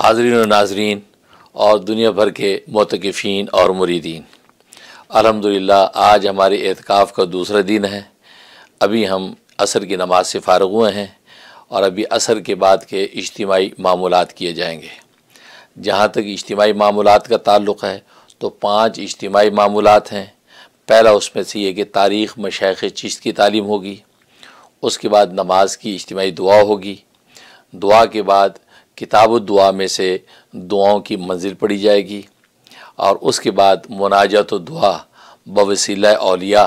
हाजरीन और नाजरीन और दुनिया भर के मतकफ़ीन और मुरीदीन अलहमदिल्ला आज हमारे एहतिकाफ़ का दूसरा दिन है अभी हम असर की नमाज से फारग हुए हैं और अभी असर के बाद के इज्तिमाही मामूल किए जाएंगे जहाँ तक इज्तिमाही मामूल का ताल्लुक़ है तो पाँच इज्तिमाही मामूलत हैं पहला उसमें से ये कि तारीख़ मशाख चिश्त की तालीम होगी उसके बाद नमाज की इज्तिमाही दुआ होगी दुआ के बाद किताब दुआ में से दुआओं की मंजिल पढ़ी जाएगी और उसके बाद मुनाजत दुआ बवसील अलिया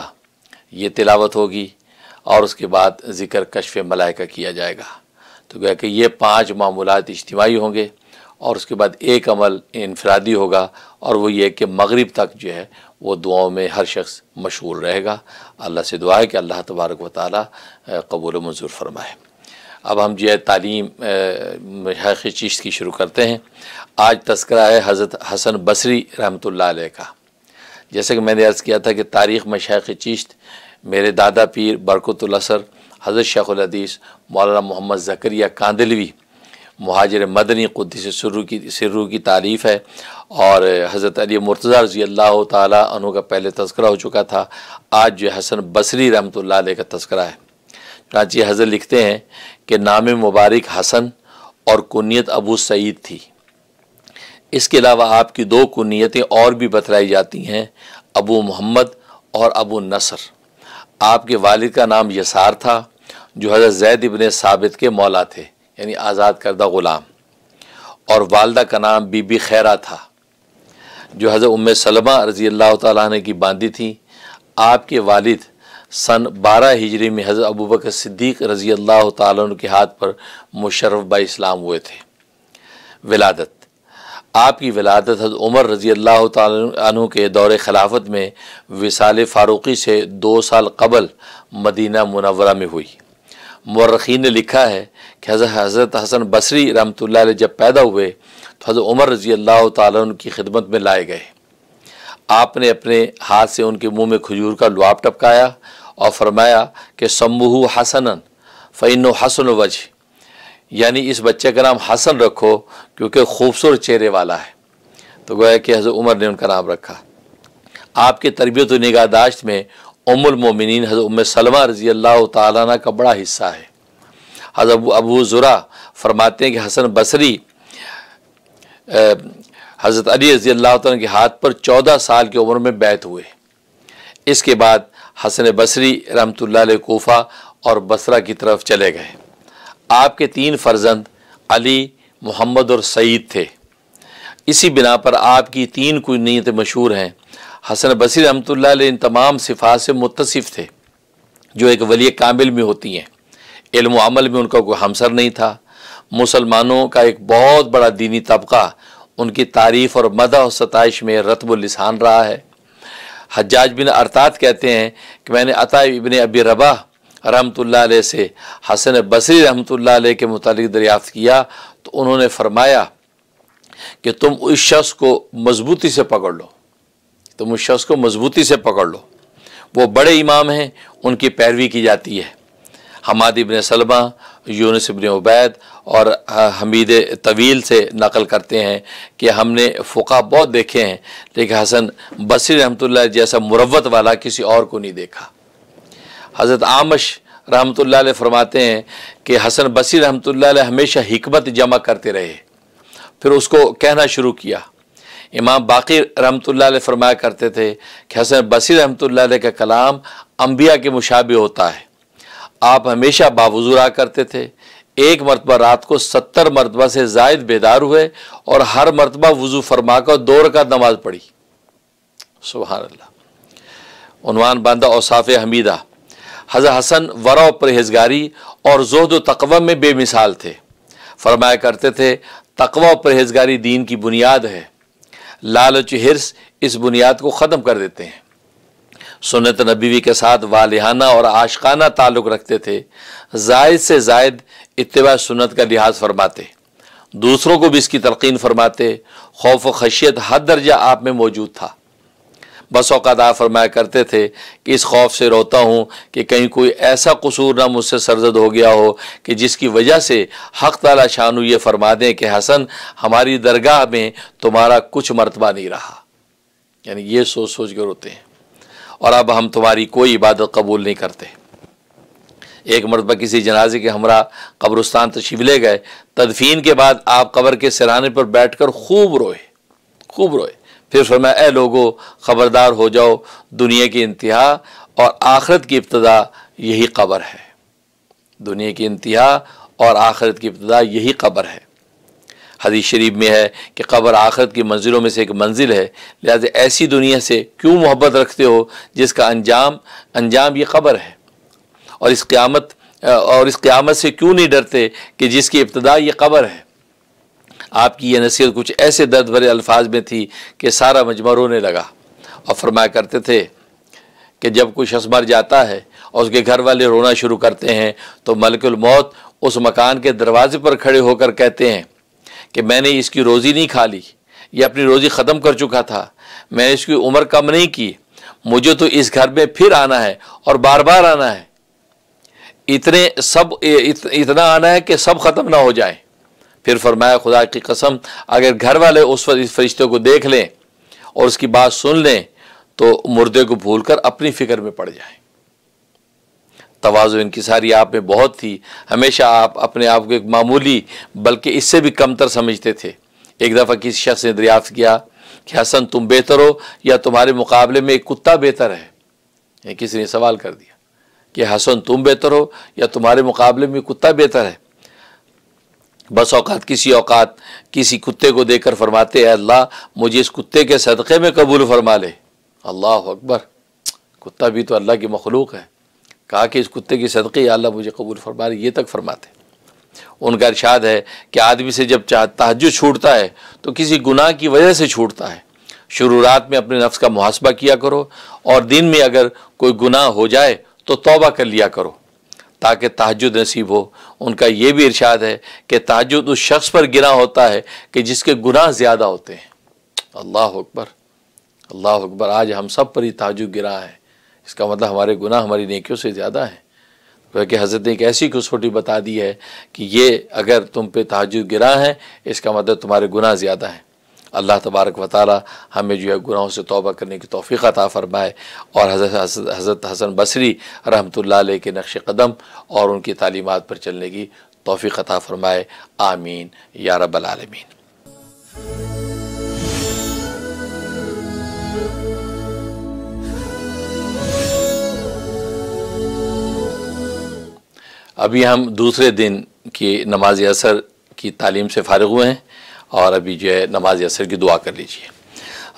ये तिलावत होगी और उसके बाद ज़िक्र कशफ मलाइका किया जाएगा तो गया कि ये पाँच मामूलत इज्तमाही होंगे और उसके बाद एक अमल इनफरादी होगा और वो ये कि मगरिब तक जो है वो दुआओं में हर शख्स मशहूर रहेगा अल्लाह से दुआ है कि अल्लाह तबारक व ताली कबूल मंजूर फरमाए अब हम जो है तालीम हक़ चीज की शुरू करते हैं आज तस्करा है हज़रत हसन बसरी रहमत का जैसे कि मैंने अर्ज़ किया था कि तारीख़ में शेख चिश्त मेरे दादा पीर बरकतुलसर हज़रत शेखुलदीस मौलाना मोहम्मद ज़करिया कांदलवी महाजर मदनी से शुरू की शुरू की तारीफ़ है और हज़रत अली मुर्तज़ा रजी अल्लाह तु का पहले तस्करा हो चुका था आज जो हसन बसरी रहमत का तस्करा है चाची हज़र लिखते हैं के नाम मुबारक हसन और कुनीत अबू सईद थी इसके अलावा आपकी दो कुनीतें और भी बतलाई जाती हैं अबू मोहम्मद और अबू नसर आपके वालिद का नाम यसार था जो हज़रत जैद इबन साबित के मौला थे यानी आज़ाद करदा ग़ुलाम और वालदा का नाम बीबी खैरा था जो हज़रत उम सलमा रज़ी अल्लाह ताली की बांदी थी आपके वालिद सन बारह हिजरी में हज़रत अबू बकर सिद्दीक रज़ी अल्लाह तन के हाथ पर मुशरफ बाई इस्लाम हुए थे विलादत आपकी विलादत हज़ उमर रज़ी अल्लाह तु के दौर खिलाफत में विसाल फ़ारूक़ी से दो साल कबल मदीना मुनवरा में हुई मर्रखी ने लिखा है कि हज़रत हसन बसरी रमत जब पैदा हुए तो हज़रत उमर रज़ी अल्लाह तु की खिदमत में लाए गए आपने अपने हाथ से उनके मुंह में खजूर का लुआब टपकाया और फरमाया कि समूह हसनन फ़ैन हसन वज यानी इस बच्चे का नाम हसन रखो क्योंकि खूबसूरत चेहरे वाला है तो गोया कि हज़र उमर ने उनका नाम रखा आपके तरबियत निगाहदाश्त में उमुलमिन हज़र उम सलमा रज़ी अल्लाह ताला का बड़ा हिस्सा है हज़र अबू ज़ुरा फरमाते हैं कि हसन बसरी हज़रत अली रज़ी अल्लाह के हाथ पर चौदह साल की उम्र में बैत हुए इसके बाद हसन बसरी रहमतुल्लाह कोफ़ा और बसरा की तरफ चले गए आपके तीन फर्जंद अली मोहम्मद और सईद थे इसी बिना पर आपकी तीन कुछ नीयतें मशहूर हैं हसन बसरी रहमतुल्लाह इन तमाम सिफात से मुतसिफ थे जो एक वली कामिल में होती हैं इल्म अमल में उनका कोई हमसर नहीं था मुसलमानों का एक बहुत बड़ा दीनी तबका उनकी तारीफ़ और मदा और सतश में रतबुलसान रहा है हज्जाज बिन अरतात कहते हैं कि मैंने अता इबन अबी रबा रहमत अलैह से हसन बसरी रहमत अलैह के मुतल दरियाफ़त किया तो उन्होंने फरमाया कि तुम उस शख्स को मजबूती से पकड़ लो तुम उस शख्स को मजबूती से पकड़ लो वो बड़े इमाम हैं उनकी पैरवी की जाती है हमाद इबन सलमा यूनस इबन उबैद और हमीद तवील से नकल करते हैं कि हमने फ़ुका बहुत देखे हैं लेकिन हसन बसी रहमत जैसा मुरवत वाला किसी और को नहीं देखा हज़रत आमश रहमत फरमाते हैं कि हसन बसी रहमत हमेशा हिकमत जमा करते रहे फिर उसको कहना शुरू किया इमाम बाकी रहमत फरमाया करते थे कि हसन बसी रहमत का कलाम अम्बिया के मुशाबे होता है आप हमेशा रहा करते थे एक मरतबा रात को सत्तर मरतबा से जायद बेदार हुए और हर मरतबा वजू फरमा कर दो रकात नमाज पढ़ी सुबहान बंदा बांदा औसाफ हमीदा हज़र हसन वरा परहेजगारी और जोहद तकवा में बेमिसाल थे फरमाया करते थे तकवा परहेजगारी दीन की बुनियाद है लालच हिरस इस बुनियाद को ख़त्म कर देते हैं सुनत नबीवी के साथ वालिहाना और आशकाना ताल्लुक़ रखते थे जायद से जायद इतवा सुनत का लिहाज फरमाते दूसरों को भी इसकी तलकिन फरमाते खौफ व खशियत हद दर्जा आप में मौजूद था बस अवत आ फरमाया करते थे कि इस खौफ से रोता हूँ कि कहीं कोई ऐसा कसूर ना मुझसे सरजद हो गया हो कि जिसकी वजह से हक तला शानू ये फरमा दें कि हसन हमारी दरगाह में तुम्हारा कुछ मरतबा नहीं रहा यानी ये सोच सोच के रोते हैं और अब हम तुम्हारी कोई इबादत कबूल नहीं करते एक मरतबा किसी जनाजे के हमरा कब्रस्तान तशीब ले गए तदफीन के बाद आप कबर के सिरहाने पर बैठ कर खूब रोए खूब रोए फिर फरमाए ए लोगो ख़बरदार हो जाओ दुनिया की इंतहा और आखरत की इब्तदा यही कबर है दुनिया की इंतहा और आखरत की इब्तदा यही कबर है हदीस शरीफ में है कि कब्र आखरत की मंजिलों में से एक मंजिल है लिहाजा ऐसी दुनिया से क्यों मोहब्बत रखते हो जिसका अंजाम अंजाम ये कब्र है और इस क़्यामत और इस क़्यामत से क्यों नहीं डरते कि जिसकी इब्तदा ये कब्र है आपकी ये नसीहत कुछ ऐसे दर्द भरे अल्फाज में थी कि सारा मजमा रोने लगा और फरमाया करते थे कि जब कोई शख्स मर जाता है और उसके घर वाले रोना शुरू करते हैं तो मलकुल मौत उस मकान के दरवाजे पर खड़े होकर कहते हैं कि मैंने इसकी रोज़ी नहीं खा ली ये अपनी रोज़ी ख़त्म कर चुका था मैंने इसकी उम्र कम नहीं की मुझे तो इस घर में फिर आना है और बार बार आना है इतने सब इत, इतना आना है कि सब ख़त्म ना हो जाए फिर फरमाया खुदा की कसम अगर घर वाले उस इस फरिश्ते को देख लें और उसकी बात सुन लें तो मुर्दे को भूलकर अपनी फ़िक्र में पड़ जाएं तोज़ो इनकसारी आप में बहुत थी हमेशा आप अपने आप को एक मामूली बल्कि इससे भी कमतर समझते थे एक दफ़ा किसी शख्स ने दरियाफ्त किया कि हसन तुम बेहतर हो या तुम्हारे मुकाबले में एक कुत्ता बेहतर है किसी ने सवाल कर दिया कि हसन तुम बेहतर हो या तुम्हारे मुकाबले में कुत्ता बेहतर है बस औकात किसी औकात किसी कुत्ते को देकर फरमाते हैं अल्लाह मुझे इस कुत्ते के सदक़े में कबूल फरमा ले अल्लाह अकबर कुत्ता भी तो अल्लाह की मखलूक है कहा कि इस कुत्ते की सदक़े अल्लाह मुझे कबूल फरमा ये तक फरमाते उनका इर्शाद है कि आदमी से जब चाह तहज छूटता है तो किसी गुनाह की वजह से छूटता है शुरुआत में अपने नफ्स का मुहासबा किया करो और दिन में अगर कोई गुनाह हो जाए तो तौबा कर लिया करो ताकि तहजद नसीब हो उनका यह भी इर्शाद है कि तहजद उस शख्स पर गिरा होता है कि जिसके गुनाह ज़्यादा होते हैं अल्लाह अकबर अल्लाह अकबर आज हम सब पर ही तहज गिरा है इसका मतलब हमारे गुनाह हमारी नेकियों से ज़्यादा हैं क्योंकि तो हज़रत ने एक ऐसी खुसफुटी बता दी है कि ये अगर तुम पे तहजद गिरा है इसका मतलब तुम्हारे गुनाह ज़्यादा है अल्लाह तबारक व ताली हमें जो है गुनाहों से तोबा करने की तोफ़ी अता फ़रमाए और हज़रत हसन बसरी रहमत ला के नक्श कदम और उनकी तालीमत पर चलने की तोफ़ी अता फ़रमाए आमीन या रबालमीन अभी हम दूसरे दिन की नमाज असर की तालीम से फ़ारग हुए हैं और अभी जो है नमाज असर की दुआ कर लीजिए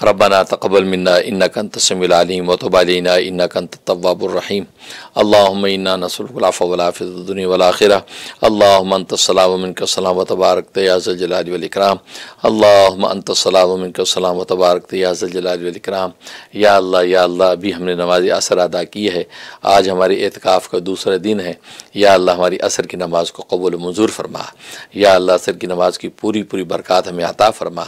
रबना तकबल मन्ना इन्ना कन तसमिलम वतबालना इन्ना कन तवाबरहीम अल्लाम इन्ना नसलफ़लाफ़ुनी वलाखिरा अल्लामत सलामिन सलाम तबारक याजल जलाल वलकराम अल्लामत सलामिन सलाम तबारक याजल जलाल वलकराम या अल्लाह या अल्लाह अभी हमने नमाज असर अदा की है आज हमारे एतकाफ़ का दूसरा दिन है या अल्लाह हमारी असर की नमाज को कबूल मंजूर फरमा या अल्लाह असर की नमाज की पूरी पूरी बरक़ात हमें अता फरमा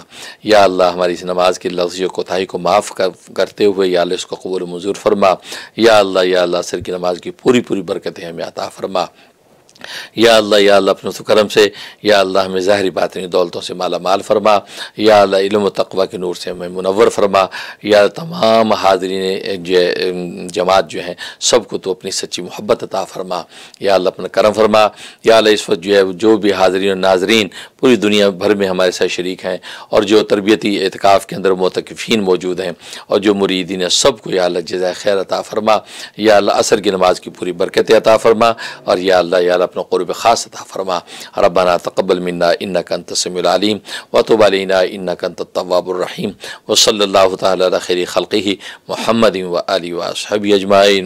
या अल्लाह हमारी इस नमाज की लफ्ज़ जो कोताही को माफ़ कर करते हुए या इसको कबूल मंजूर फरमा या अल्लाह या अल्लाह सर की नमाज की पूरी पूरी बरकतें हमें अता फरमा या अल्लाह या अल्लाह अपने करम से या अल्लाह हमें ज़ाहरी बातनी दौलतों से माला माल फरमा या अल्लाह इल्म तकवा के नूर से हमें मुनवर फरमा या तमाम हाजरीन जो जमात जो हैं सबको तो अपनी सच्ची मोहब्बत अता फरमा या अल्लाह अपना करम फरमा या अल्लाह इस वक्त जो है जो भी हाजरीन और नाजरीन पूरी दुनिया भर में हमारे साथ शरीक हैं और जो तरबियती एहतिकाफ़ के अंदर मतकफ़ीन मौजूद हैं और जो मुरीदीन है सबको या अल्लाह जजा खैर अता फरमा या अल्लाह असर की नमाज की पूरी बरकत अता फरमा और या अल्लाह या अपने क़ुरब ख़ास फरमा रबाना तकबल मन्ना इन्ना कन तसमीम वतबालना इन्ना कन तवाबरहीम वसल्ला खलक़ी महमद अजमाइन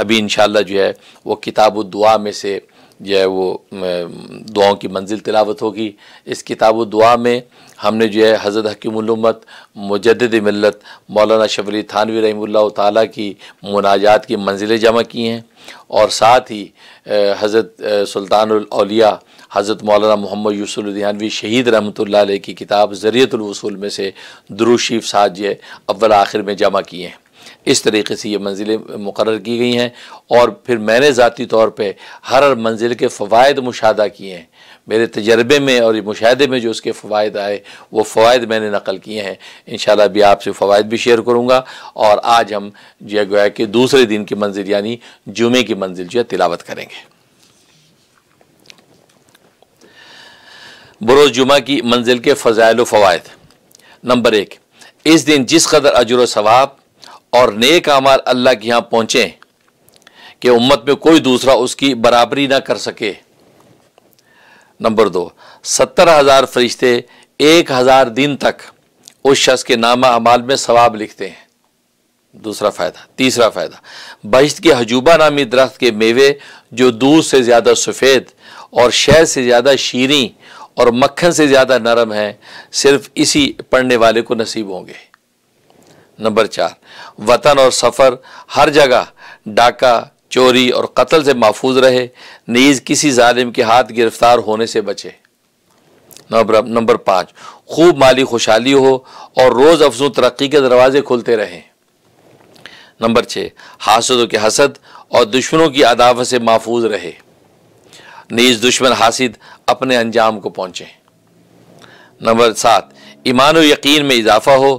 अभी इन जो है वो किताब दुआ में से जो है वो दुआओं की मंजिल तिलावत होगी इस किताब दुआ में हमने जो है हज़रत हकीमत मुजद मिलत मौलाना शबली थानवी रही ताली की मुनाजात की मंजिलें जमा की हैं और साथ ही हज़रत सुल्तानलिया हज़रत मौलाना मोहम्मद यूसुलदियानवी शहीद रहमत की किताब ज़रियतलवसूल में से दरूशीफ साज अव्वल आखिर में जमा किए हैं इस तरीके से ये मंजिलें मुकर की गई हैं और फिर मैंने ज़ाती तौर पर हर मंजिल के फ़वाद मुशाह किए हैं मेरे तजर्बे में और मुशाहे में जो उसके फ़वाद आए वो फ़वाद मैंने नकल किए हैं इन भी आपसे फ़वाद भी शेयर करूँगा और आज हम जो गोया कि दूसरे दिन की मंजिल यानी जुमे की मंजिल जो है तिलावत करेंगे बरोज़ जुमा की मंजिल के फ़जाइल फ़वाद नंबर एक इस दिन जिस कदर अजर सवाब और नेक आमाल अल्लाह के यहाँ पहुँचें कि उम्मत में कोई दूसरा उसकी बराबरी ना कर सके नंबर दो सत्तर हज़ार फरिश्ते एक हज़ार दिन तक उस शख्स के नामा अमाल में सवाब लिखते हैं दूसरा फ़ायदा तीसरा फ़ायदा बहिश्त के हजूबा नामी दरख्त के मेवे जो दूध से ज़्यादा सफ़ेद और शहद से ज़्यादा शीरी और मक्खन से ज़्यादा नरम हैं सिर्फ़ इसी पढ़ने वाले को नसीब होंगे नंबर चार वतन और सफ़र हर जगह डाका चोरी और कत्ल से महफूज रहे नीज़ किसी ालिम के हाथ गिरफ्तार होने से बचे नंबर नंबर पाँच खूब माली खुशहाली हो और रोज़ अफजू तरक्की के दरवाजे खुलते रहें नंबर छः हासदों के हसद और दुश्मनों की अदावत से महफूज रहे नीज दुश्मन हासिद अपने अंजाम को पहुँचे नंबर सात ईमान यकीन में इजाफा हो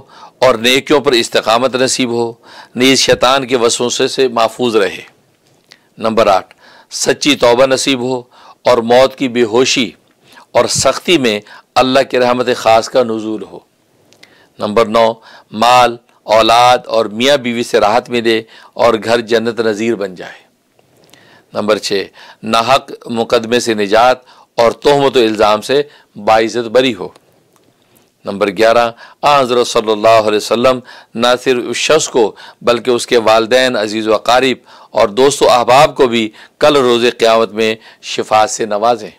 और नेकियों पर इस्तकामत नसीब हो नीज शैतान के वसूसे से महफूज रहे नंबर आठ सच्ची तौबा नसीब हो और मौत की बेहोशी और सख्ती में अल्लाह की रहमत ख़ास का नजूल हो नंबर नौ माल औलाद और मियाँ बीवी से राहत मिले और घर जन्नत नज़ीर बन जाए नंबर छः नाहक मुकदमे से निजात और तोहमत इल्ज़ाम से बाइज़त बरी हो नंबर ग्यारह हज़रत सल्ला वसम न सिर्फ उस शख्स को बल्कि उसके वालदेन अजीज़ वकारीब और दोस्त अहबाब को भी कल रोज़ क़्यामत में शिफात से नवाजें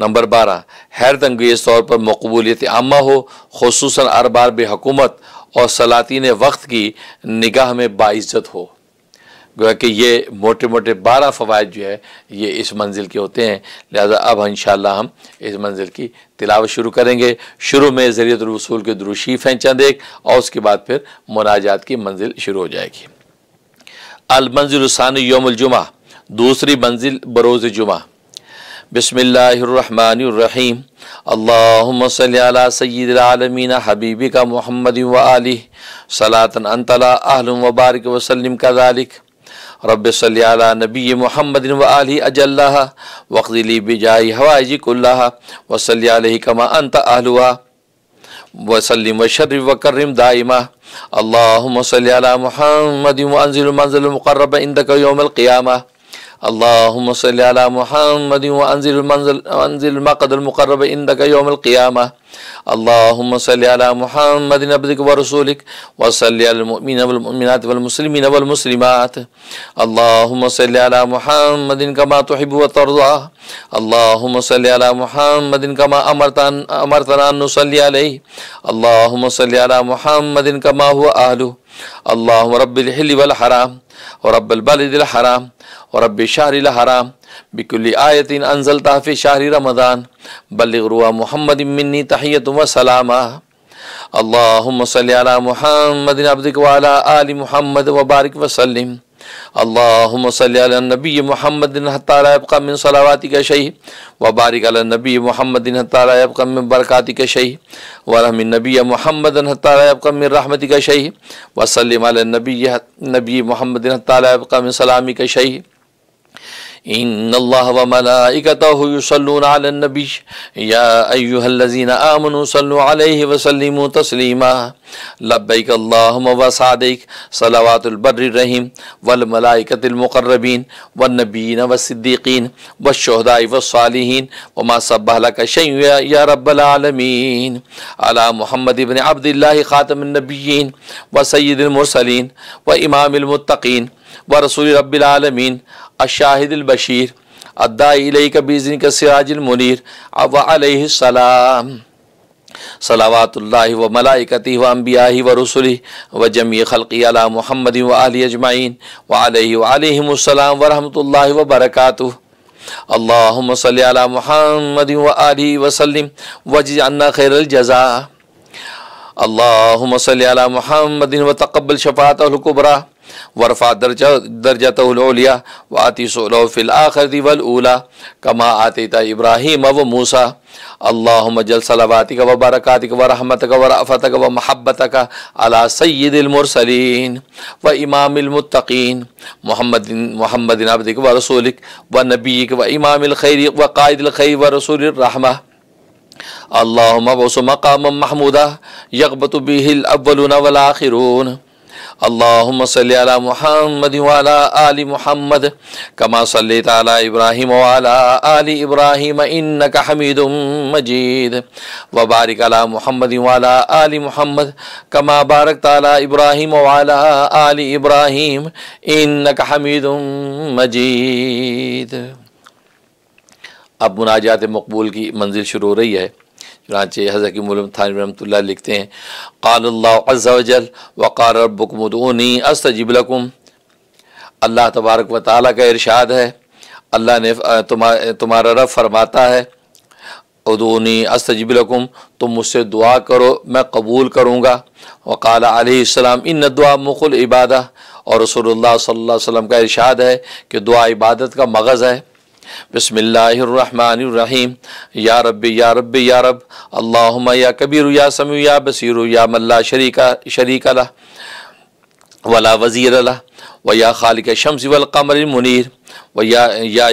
नंबर बारह हैरत अंगेज़ तौर पर मकबूलियत आमा हो खूस अरबार बकूमत और सलातिन वक्त की निगाह में बाइज़्ज़त हो गोया कि ये मोटे मोटे बारह फ़वाद जो है ये इस मंजिल के होते हैं लिहाजा अब इन हम इस मंजिल की तिलावत शुरू करेंगे शुरू में ज़रियतलवसूल के द्रुशीफ हैं चंद एक और उसके बाद फिर मुनाजात की मंजिल शुरू हो जाएगी अलमंजिलसानी योमलजुमा दूसरी मंजिल बरोज़ जुमा बसमीम अल्ला सदमी हबीबी का मोहम्मद वाली सलातन अंतला आहलम वबारक वसलम का दालिक रब सल नबी महमद व आली अजल्ला वकदली बिजाई हवाजिकल्ला वसल कमा अंत आहलुआ वसलम वशर वकरम दाइमा अल्लाम सल महमद मंजिल मंजिल मुकर्रब इंद योमल क़ियामा अल्लाम सल महमद अनज़िलमक़दमक़रब इंदक योमक़ियाम अल्लाम सल महमद नबदिक वरसूलिक वसलमिनमिनतमसलिमिन वमसलिमत अल्लाम सल महमद कमा तहब वर्जा अल्लाम सल महमद कमा अमरतान अमरतनासल अल्लाम सल महमद कमा हुआ आहलू अल्लाम रबिल हराम और रब्बल बलद हराम और अब शाहरिल हराम बिकुल आयतिन अनजल तहफ़ शाह रमदान बलिगरुआ मोहम्मद मिन्नी तहियत वसलामा अल्लाम सल अब्दिक अब्दिकवाला आल महमद वबारक वसलम अल्लाम नबी मोहम्मद का सलावाती का शही वबारक नबी मोहम्मद का बरकती का शही वरम नबी मोहम्मद का का शही वसलम नबी नबी मोहम्मद का सलामी का शही इन अल्लाबी याजीन आमन वसलम तस्लीमा लब्बैक वसादिक सलावातुलबर्रहीम वलमलाकतमक़रबीन व नबीन वसिद्दीकीन वशहदाई वसालहन वमा सब्बालक या रब्बालमीन अला मोहम्मद इबन अब्दिल्ला ख़ातमनबीन व सैदमरसलिन व इमामतकीन व रसूल रबालमीन अशाहिदिल बशीर अद्दाई कबीजन का सिराजिल मुनीर अब सलाम सलावातुल्लाहि व मलाइकती व अंबियाहि व रसुल व जमीअ खलकी अला मुहम्मद व आलि अजमाइन व अलैहि व बरक़ात अल्लाम व रहमतुल्लाहि व बरकातहु अली सल्ली अला मुहम्मद व आलि व महमद व जिअन्ना खैरल जज़ा सल्ली अला मुहम्मद व तकबल शफ़ात कुबरा वरफ़ा दर्जा दर्जा तलिया तो व आतिसफ़िल आखरती वलूला कमा आतिता इब्राहिम व मूसा अल्लाह मजल सलावातिक व बरक़ातिक व रहमतक व रफ़तक व अला सैदमरसलिन व इमामतकीन मोहम्मद मोहम्मद नबदिक व रसूलिक व नबीक व इमामखैर व कायदलखैर व रसूल रहम अल्लाह वसु मकाम महमूदा यकबत बिहिल अव्वलून वलाखिरून اللهم صل على محمد وعلى آل محمد كما صليت على إبراهيم وعلى آل إبراهيم إنك حميد مجيد وبارك على محمد وعلى آل محمد كما باركت على إبراهيم وعلى آل إبراهيم إنك حميد مجيد اب مناجات مقبول کی منزل شروع رہی ہے चुनाचे हज़र की मुलम थान लिखते हैं क़ाल वक़ार बकमदनी जबलकुम अल्लाह तबारक व ताली का इरशाद है अल्लाह ने तुम्हारा तुम्हारा रब फरमाता है उदूनी जबलकुम तुम मुझसे दुआ करो मैं कबूल करूँगा वकाल आलाम इन दुआ मुकुल इबादा और रसोल्ला सल्लम का इरशाद है कि दुआ इबादत का मगज़ है बसमिल्लाम या रबी या रबी या रब अल्लाह या कबीर या समू या बसीर या मल्ला शरीका शरीक अला वला वज़ीर अला व या खाल के वलकमर मुनीर व या या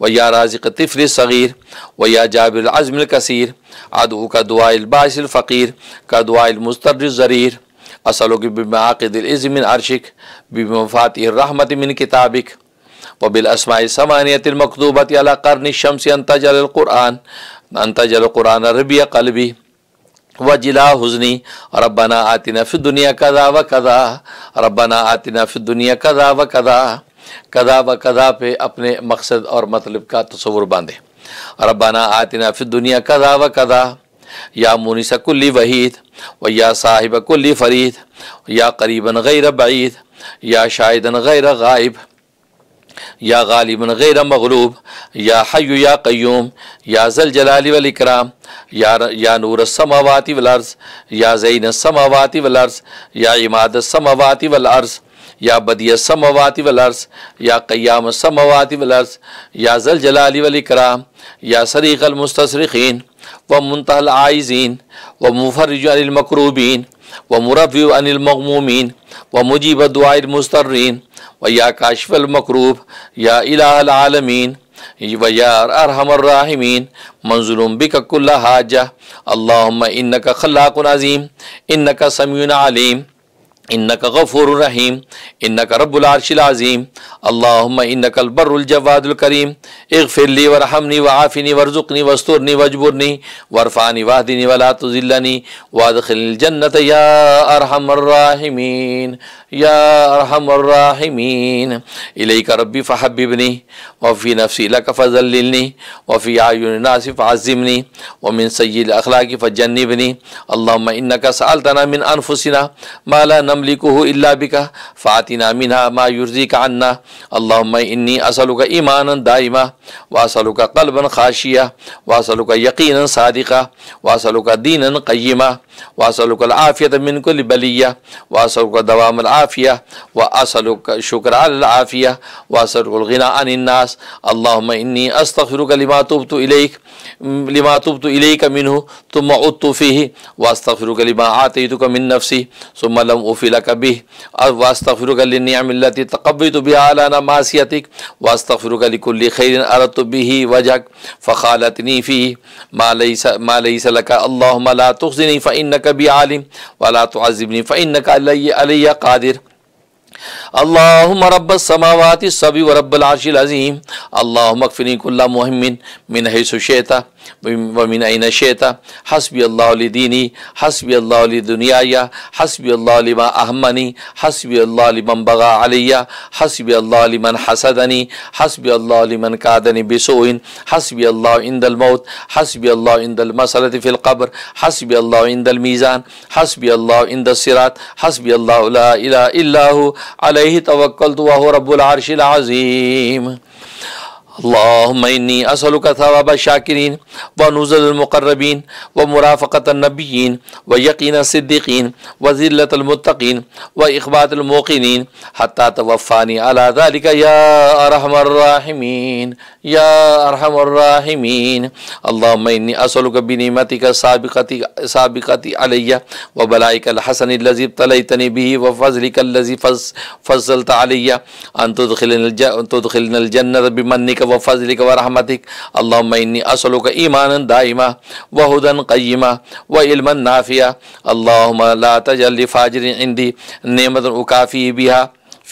व या राजिक तफ़र सग़ीर व या अज़मिल कसीर आदू का दुआबासफ़ीर का दुआमस्तर ज़रीर असलों आकदिल बिमाक़िदिलज़मिन अरशिक बिमफ़ात रहमत मिन किताबिक वबिल असमाई समानियतमकदूबत करनी शमसी अंतजलकुरान अंतजलकुरान रबिया कलबी व जिला हुजनी रबना आतिना फिर दुनिया कदा व कदा रबना आतिना फिर दुनिया कदा व कदा कदा व कदा पे अपने मकसद और मतलब का तस्वुर बांधे रबाना आतिना फिर दुनिया कदा व कदा या मुनिस कुल्ली वहीद व या साहिब कुल्ली फरीद या करीबन गैर बीद या शाहिदन गैर गायब یا غالب غیر مغلوب یا حی یا قیوم یا ذل جلال والاکرام یا نور السماوات والارض یا زین السماوات والارض یا عماد السماوات والارض یا بدی السماوات والارض یا قیام السماوات والارض یا ذل جلال والاکرام یا سریق المستصرخین و منتهى العائزین و مفرج عن المکروبین ومرفع عن المغمومين ومجيب الدعاء المسترين व या काशफल मकरूब या इलामीन व या अरहमर्राहमीन हाजा अल्लाम इन्न का खल्लाक नाज़ीम इन्न का समयन आलिम इन्ना गफ़ूर रहीम इन्ना का रबारशिलाज़ीम अल्लाम इन्ना कलबरजवादुलकरीम इफ़िरली वरहमनी वआफ़िनी वर्ज़ुकनी वस्तूरनी वजबुरनी वरफ़ानी वाहदिनी वलातुज़िल्लनी वादखिलजन्नत या अरहमर्राहिमीन या अरहमर्राहिमीन इलई का रबी फ़हबिबनी वफ़ी नफसी लक फ़जलनी वफ़ी आयुन नासिफ़ आज़िमनी वमिन सैल अखलाक़ी फ़जन्नबनी अल्लाम इन्ना का साल तना मिन अनफुसना माला नम نملكه إلا بك فأتنا منها ما يرضيك عنا اللهم إني أسألك إيمانا دائما وأسألك قلبا خاشيا وأسألك يقينا صادقا وأسألك دينا قيما وأسألك العافية من كل بلية وأسألك دوام العافية وأسألك شكر على العافية وأسألك الغنى عن الناس اللهم إني أستغفرك لما تبت إليك लिमा तुब तो इले का मिन हो तो मऊत तोफ़ी ही वास्ता फिर लिमा आते ही तो का मिन नफसी सो मलम उफ़िला का भी और वास्ता फिर निया मिलती तकबी तो भी आलाना मासीतिक वास्ता फिर कुल्ली खैर अरत तो भी ही वजह फ़ालत नीफ़ी मालई मालई सलका अल्लाह ला तुखनी फ़िन कभी आलिम वाला तो आज़िबनी फ़िन का अलिया कादिर अल्लाम रब समावती सभी व रब्बलाशिल अज़ीम अल्लाह मकफ़िनी कुल्ला मुहमिन मिन हैसुशेता ومن أين شئت حسبي الله لديني حسبي الله لدنياي حسبي الله لما أهمني حسبي الله لمن بغى علي حسبي الله لمن حسدني حسبي الله لمن كادني بسوء حسبي الله عند الموت حسبي الله عند المسألة في القبر حسبي الله عند الميزان حسبي الله عند الصراط حسبي الله لا إله إلا هو عليه توكلت وهو رب العرش العظيم اللهم إني أسألك ثواب الشاكرين ونزل المقربين ومرافقة النبيين ويقين الصديقين وذلة المتقين وإخبات الموقنين حتى توفاني على ذلك يا أرحم الراحمين या अरहमर्राहिमीन अल्लाहनी असलकबिनमतिक सबकती सबकती अलैया व बलाई कल हसन लजीब तलतनी भी व कल लजी फजल फजलत अलैया अनतुदखिलजन्नत बिमनिक व फजलिक व रहमतिक अल्लाहनी असलक ईमान दाइमा व हदन क़य्यमा व इल्मन नाफिया अल्लाह ला फ़ाजर इंदी नमत उकाफ़ी बिहा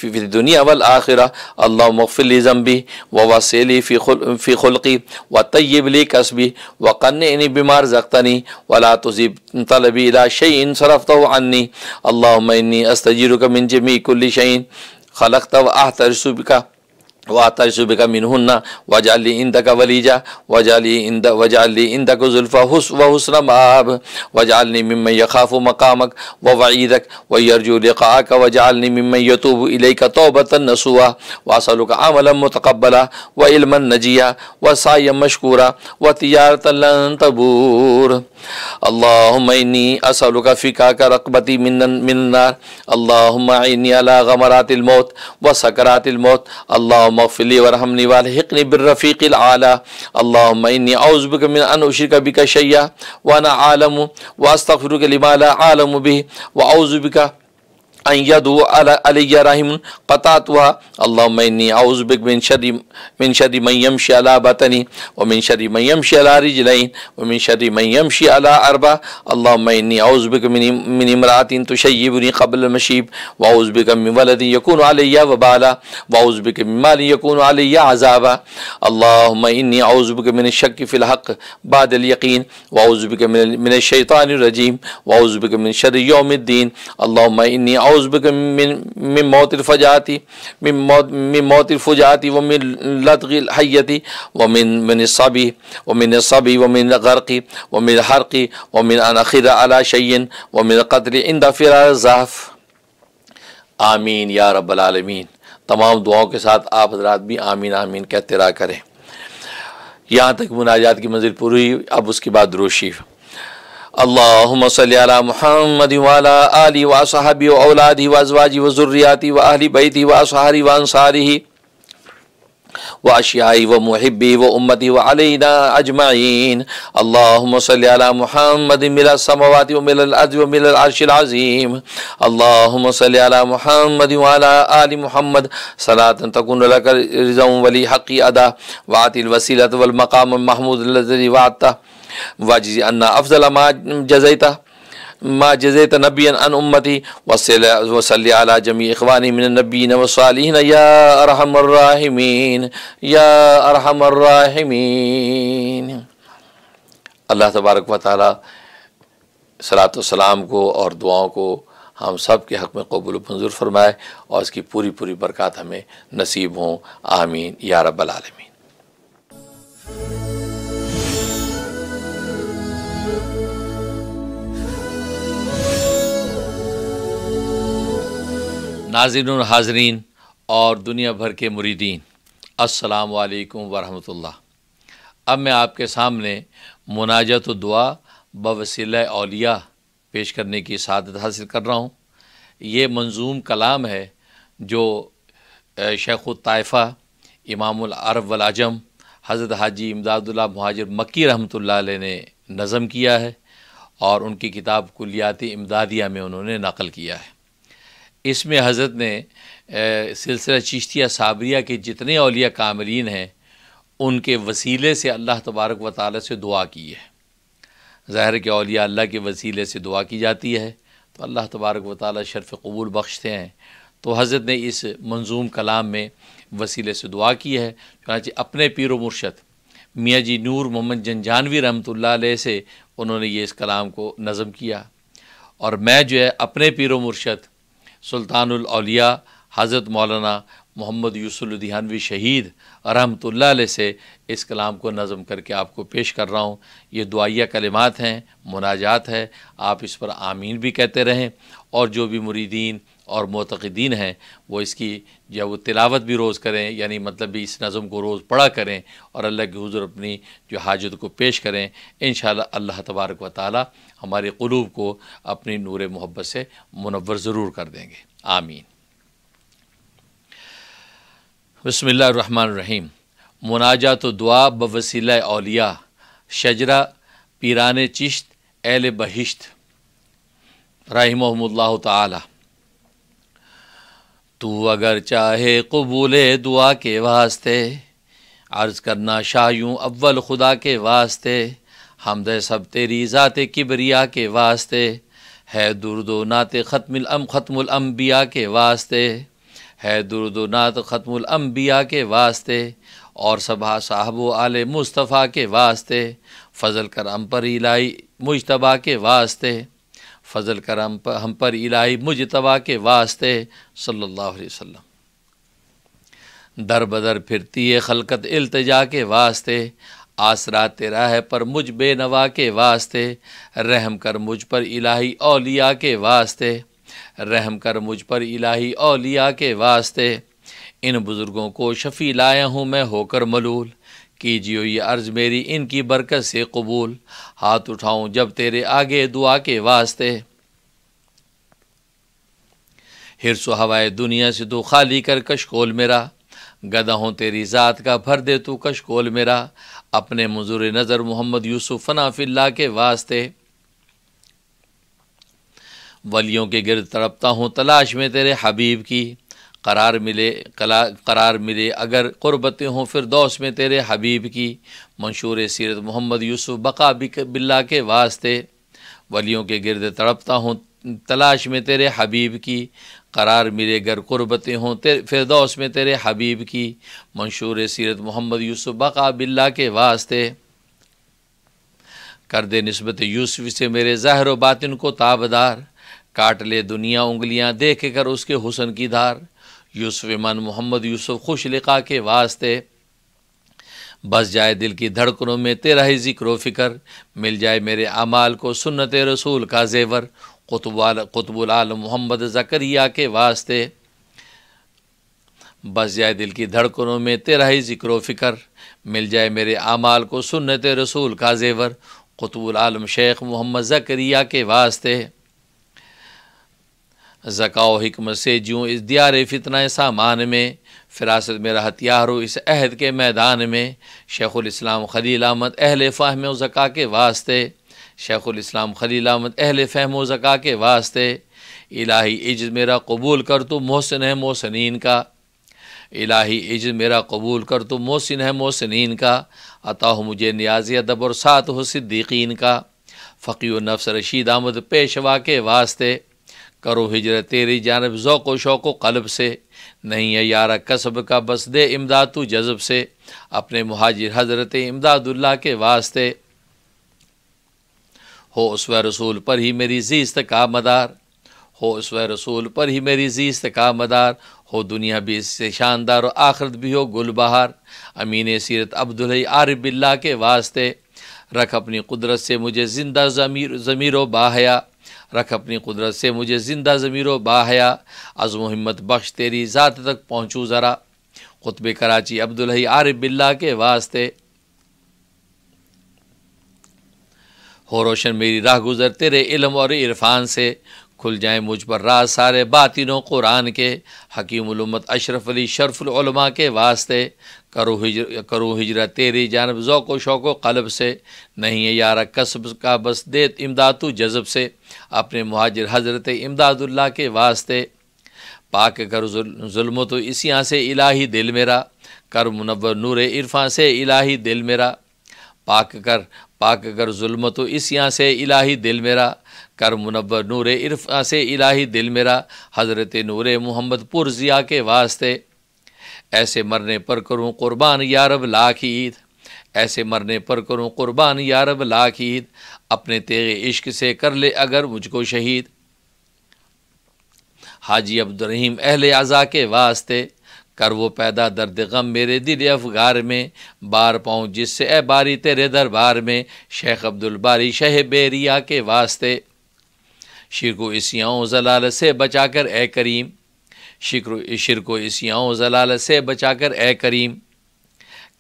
फिफ दुनिया वल आखिर अल्लाह मफ़िल ज़म्बी व वसीली फ़ी खुल्की व तयबली कस्बी व कन इन बीमार जख्तनी वला तुजीब तलबी अला शैन सरफ़ तो अन्नी अल्लाह मन्नी अस्तजीर कमिन जमी कुल्ली शैन खलक तब आह तरसुब का بك منهن واجعل لي عندك وليجا واجعل لي عند واجعل لي عندك زلفى وحسن مآب واجعلني ممن يخاف مقامك ووعيدك ويرجو لقاءك واجعلني ممن يتوب إليك توبة نصوحا وأسألك عملا متقبلا وعلما نجيا وسعيا مشكورا وتجارة لن تبور اللهم إني أسألك فكاك رقبتي من من النار اللهم إني على غمرات الموت وسكرات الموت اللهم اللهم اغفر لي وارحمني والحقني بالرفيق الاعلى اللهم اني اعوذ بك من ان اشرك بك شيئا وانا اعلم واستغفرك لما لا اعلم به واعوذ بك أن يدعو علي رحم قطعتها اللهم إني أعوذ بك من شر من شر من يمشي على بطني ومن شر من يمشي على رجلين ومن شر من يمشي على أربع اللهم إني أعوذ بك من من امرأة تشيبني قبل المشيب وأعوذ بك من ولد يكون علي وبالا وأعوذ بك من مال يكون علي عذابا اللهم إني أعوذ بك من الشك في الحق بعد اليقين وأعوذ بك من من الشيطان الرجيم وأعوذ بك من شر يوم الدين اللهم إني أعوذ अउज़बिक मिन मौतरफ़ाती मिन मौत मिन मौतरफ़ाती व मिन लतगिल लतगलहैती व मिन मिन सबी व मिन सबी व मिन गरक़ी व मिन हरक़ी व मिन अनखिर अला शैन व मिन कतल इंदा फिर ज़ाफ़ आमीन या रबालमीन तमाम दुआओं के साथ आप हजरात भी आमीन आमीन कहते रहा करें यहाँ तक मुनाजात की मंजिल पूरी अब उसके बाद रोशीफ़ اللهم صل على محمد وعلى آله وصحبه وأولاده وأزواجه وذرياته وأهل بيته وأصحابه وأنصاره وأشيائي ومحبي وأمتي وعلينا أجمعين اللهم صل على محمد من السماوات ومن الأرض ومن العرش العظيم اللهم صل على محمد وعلى آل محمد صلاة تكون لك رضا ولي حقي أدا وعطي الوسيلة والمقام المحمود الذي وعدته वाजिज़ अन्ना अफजल मा जजैता मा जजैत नबी अन उम्मती वसल अला जमी इखवानी मिन नबीन वसालीन या अरहमर्राहिमीन या अरहमर्राहिमीन अल्लाह तबारक व ताली सलात सलाम को और दुआओं को हम सब के हक़ में कबूल मंजूर फरमाए और इसकी पूरी पूरी बरकत हमें नसीब हों आमीन या रबालमीन नाजिन हाजरीन और दुनिया भर के मुरीदीन अस्सलाम वालेकुम वरहमतुल्लाह अब मैं आपके सामने मुनाजत दुआ बवसील अलिया पेश करने की सादत हासिल कर रहा हूँ ये मंजूम कलाम है जो शेख ताइफ़ा इमामुल अरब वलाजम हज़रत हाजी इमदादुल्ला महाजर मक्की रहमत ने नज़म किया है और उनकी किताब कुलियाती इमदादिया में उन्होंने नकल किया है इसमें हज़रत ने सिलसिला चिश्तिया साबरिया के जितने अलिया कामरीन हैं उनके वसीले से अल्लाह तबारक व ताली से दुआ की है ज़ाहिर के अलिया अल्लाह के वसीले से दुआ की जाती है तो अल्लाह तबारक व ताली शरफ़ कबूल बख्शते हैं तो हज़रत ने इस मंजूम कलाम में वसीले से दुआ की है चुनाच अपने पिर व मियाँ जी नूर मोहम्मद जन जानवी रहमत से उन्होंने ये इस कलाम को नज़म किया और मैं जो है अपने पिर व मुर्शद सुल्तानौलिया हज़रत मौलाना मोहम्मद यूसुफ शहीद रहमतुल्ल से इस कलाम को नज़म करके आपको पेश कर रहा हूँ ये दुआया कलिमात हैं मुनाजात है आप इस पर आमीन भी कहते रहें और जो भी मुरीदीन और मतदीन हैं वो इसकी जो है वो तिलावत भी रोज़ करें यानी मतलब भी इस नज़म को रोज़ पढ़ा करें और अल्लाह के हजूर अपनी जो हाजत को पेश करें इन अल्लाह तबारक व ताली हमारे क़लूब को अपनी नूर मोहब्बत से मुनवर ज़रूर कर देंगे आमीन बसमिल्ल रहीम मुनाजा तो दुआ बवसील अलिया शजरा पीरान चिश्त एल बहिश्त रहमल्ला ताली तू अगर चाहे कबूल दुआ के वास्ते अर्ज़ करना शाह यूँ अव्वल खुदा के वास्ते हमद सब तेरी ज़ात किबरिया के वास्ते है दुर्दो नात ख़त्म अम्बिया के वास्ते है दुर्दो नात ख़त्मबिया के वास्ते और सबा साहब आल मुस्तफ़ा के वास्ते फ़जल कर अम्पर इलाई मुशतबा के वास्ते फ़जल कर हम पर हम पर इलाही मुझ तबा के वास्ते सल्लल्लाहु अलैहि वसल्लम दर बदर फिरती है खलकत इल्तजा के वास्ते आसरा तेरा है पर मुझ बेनवा के वास्ते रहम कर मुझ पर इलाही औलिया के वास्ते रहम कर मुझ पर इलाही औलिया के वास्ते इन बुज़ुर्गों को शफ़ी लाया हूँ मैं होकर मलूल कीजियो ये अर्ज़ मेरी इनकी बरकत से कबूल हाथ उठाऊँ जब तेरे आगे दुआ के वास्ते हिरसो हवाए दुनिया से तो खाली कर कशकोल मेरा गदा हो तेरी ज़ात का भर दे तू कशकोल मेरा अपने मंजूर नज़र मोहम्मद यूसुफ फनाफिल्ला के वास्ते वलियों के गिरद तड़पता हूँ तलाश में तेरे हबीब की करार मिले कला करार मिले अगर क़ुरबतें हों फिर दोस में तेरे हबीब की मंशूर सीरत मोहम्मद यूसुफ बका बिल्ला के वास्ते वलियों के गिरद तड़पता हूँ तलाश में तेरे हबीब की करार मिले गर क़ुरबतें हों तेरे दोस में तेरे हबीब की मंशूर सीरत मोहम्मद यूसुफ बका बिल्ला के वास्ते कर दे नस्बत यूसुफ से मेरे ज़ाहर बातिन को ताबदार काट ले दुनिया उंगलियां देख कर उसके हुसन की धार यूसुफ इमान मोहम्मद यूसुफ खुश लिखा के वास्ते बस जाए दिल की धड़कनों में तेरा ही जिक्र फ़िक्र मिल जाए मेरे अमाल को सुनत रसूल का जेवर कुतबुल आल मोहम्मद जकरिया के वास्ते बस जाए दिल की धड़कनों में तेरा ही जिक्र फ़िक्र मिल जाए मेरे अमाल को सुनत रसूल का जेवर आलम शेख मोहम्मद जकरिया के वास्ते ज़का हिकम से जूँ इस दियार फितना सामान में फ़िरासत मेरा हथियार हो इस अहद के मैदान में शेख़ुलस्लाम खलील अहमद अहल फ़ाहम ज़का के वास्ते शेख़ुलस्लाम खलील अहमद अहल फ़हम ज़का के वास्ते इलाही इज मेरा कबूल कर तो मोहसिन है मोहसिन का इलाही इज मेरा कबूल कर तो मोहसिन है मोहसिन का अता हो मुझे न्याजी अदब और सात हो सिद्दीकीन का फ़कीर नफ्स रशीद अहमद पेशवा के वास्ते करो हिजरत तेरी जानब ओक़ शौको कलब से नहीं है यारा कसब का बस दे इमदाद तो जज़ब से अपने महाजिर हज़रत इमदादुल्ला के वास्ते हो उस रसूल पर ही मेरी जीस्त का मदार हो उस रसूल पर ही मेरी जीस्त का मदार हो दुनिया भी इससे शानदार और आखरत भी हो गुल बहार अमीन सीरत अब्दुल आरबिल्ला के वास्ते रख अपनी कुदरत से मुझे ज़िंदा ज़मीर ज़मीर व बाहया रख अपनी कुदरत से मुझे ज़िंदा ज़मीर बाहया अज़म हिम्मत बख्श तेरी ज़ात तक पहुँचूँ ज़रा खुतब कराची अब्दुल्ही आर बिल्ला के वास्ते हो रोशन मेरी राह गुज़र तेरे इलम और इरफान से खुल जाएँ मुझ पर राज सारे बातिनों कुरान के हकीमत अशरफ अली शरफुलमा के वास्ते करो हिजर करो हिजरा तेरी जानब ज़ौको शौको कलब से नहीं है यार कसब का बस दे इमदाद जज़ब से अपने महाजर हज़रत इमदादुल्ला के वास्ते पाक कर म तो इसी से इलाही दिल मेरा कर मुनवर नूर इरफा से इलाही दिल मेरा पाक कर पाक अगर जुल्म तो इस यहाँ से इलाही दिल मेरा कर मुनबर नूर इरफा से इलाही दिल मेरा हज़रत नूर मोहम्मद पुर ज़िया के वास्ते ऐसे मरने पर करूँ क़ुरबान यारब लाख ईद ऐसे मरने पर करूँ क़ुरबान यारब लाख ईद अपने तेरे इश्क से कर ले अगर मुझको शहीद हाजी अब्दुलरहीम अहल अज़ा के वास्ते कर वो पैदा दर्द गम मेरे दिल अफगार में बार पाऊँ जिससे ए बारी तेरे दरबार में शेख अब्दुल बारी शह बेरिया के वास्ते शिरको इसियाओं जलाल से बचा कर ए करीम शिक्र शिरको इसियाओं जलाल से बचा कर ए करीम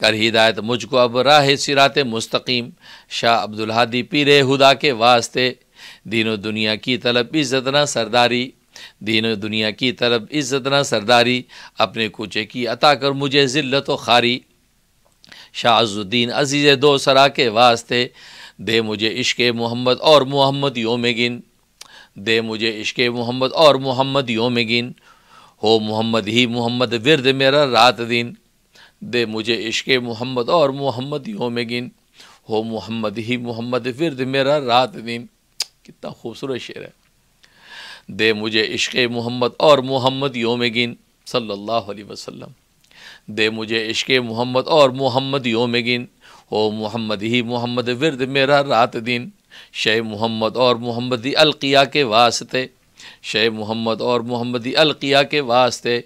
कर हिदायत मुझको अब राह सिरात मुस्तकीम शाह अब्दुल हादी पीर हुदा के वास्ते दीनों दुनिया की तलब इज़तना सरदारी दीन दुनिया की तरफ इज़्ज़त न सरदारी अपने कूचे की अता कर मुझे ज़िल्लत व खारी शाहजुद्दीन अजीज़ दो सरा के वास्ते दे मुझे इश्क मोहम्मद और मोहम्मद योम गिन दे मुझे इश्क मोहम्मद और मोहम्मद योम गिन हो मोहम्मद ही मोहम्मद विरद मेरा रात दिन दे मुझे इश्क मोहम्मद और मोहम्मद योम गिन हो मोहम्मद ही मोहम्मद विरद मेरा रात दिन कितना खूबसूरत शेर है दे मुझे इश्क मोहम्मद और मोहम्मद योम गिन सल्लल्लाहु अलैहि वसल्लम दे मुझे इश्क मोहम्मद और मोहम्मद योम गिन ओ मोहम्मद ही मोहम्मद विरद मेरा रात दिन शे मोहम्मद और मोहम्मद अलकिया के वास्ते शे मोहम्मद और मोहम्मद अलकिया के वास्ते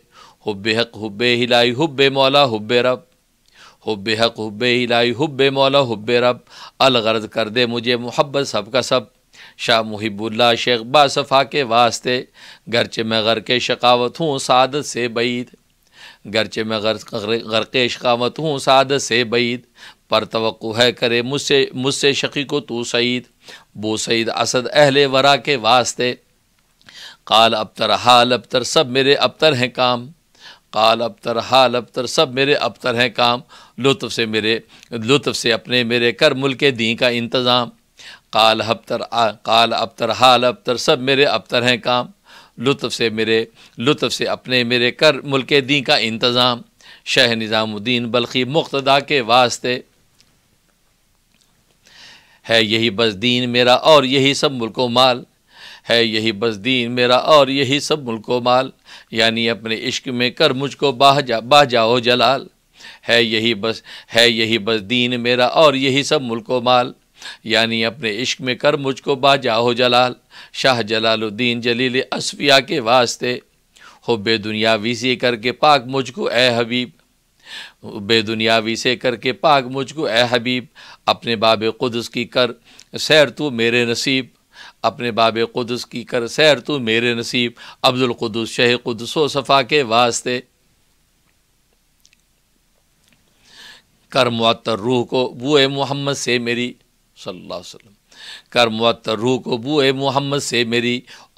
हुब हक हुब हिलाई हुब मौला हुब रब हुब हक हुब हिलाई हुब मौला हुब रब अलगर्द कर दे मुझे मोहब्बत सब का सब शाह मुहिबुल्ला शेख बासफ़ा के वास्ते गरचे में के शकावत हूँ साद से बैद गरचे में के शकावत हूँ साद से बैद पर तो है करे मुझसे मुझसे शकी को तो सईद बो सईद असद अहल वरा के वास्ते काल अबतर हाल अबतर सब मेरे अबतर हैं काम काल अबतर हाल अबतर सब मेरे अबतर हैं काम लुत्फ़ से मेरे लुत्फ़ से अपने मेरे कर मुल्क दी का इंतज़ाम काल आ काल अबतर हाल अबतर सब मेरे अबतर हैं काम लुत्फ़ से मेरे लुत्फ़ से अपने मेरे कर मुल्क दी का इंतज़ाम शह निज़ामुद्दीन बल्कि मुख्तदा के वास्ते है यही बस दीन मेरा और यही सब मुल्को माल है यही बस दीन मेरा और यही सब मुल्को माल यानी अपने इश्क में कर मुझको बाह जा बाह जाओ जलाल है यही बस है यही बस दीन मेरा और यही सब मुल्को माल यानी अपने इश्क में कर मुझको हो जलाल शाह जलालुद्दीन जलील असफिया के वास्ते बे दुनियावी से करके पाक मुझको ए हबीब बेदुनियावी से करके पाक मुझको ए हबीब अपने बाब क़ुदस की कर सैर तू मेरे नसीब अपने बाब क़ुदस की कर सैर तू मेरे नसीब अब्दुल क़ुदस शह क़ुदस सफ़ा के वास्ते कर मुअत्तर रूह को वो मोहम्मद से मेरी सल्लल्लाहु अलैहि वसल्लम कर मुअतर रूह को बू ए मोहम्मद से मेरी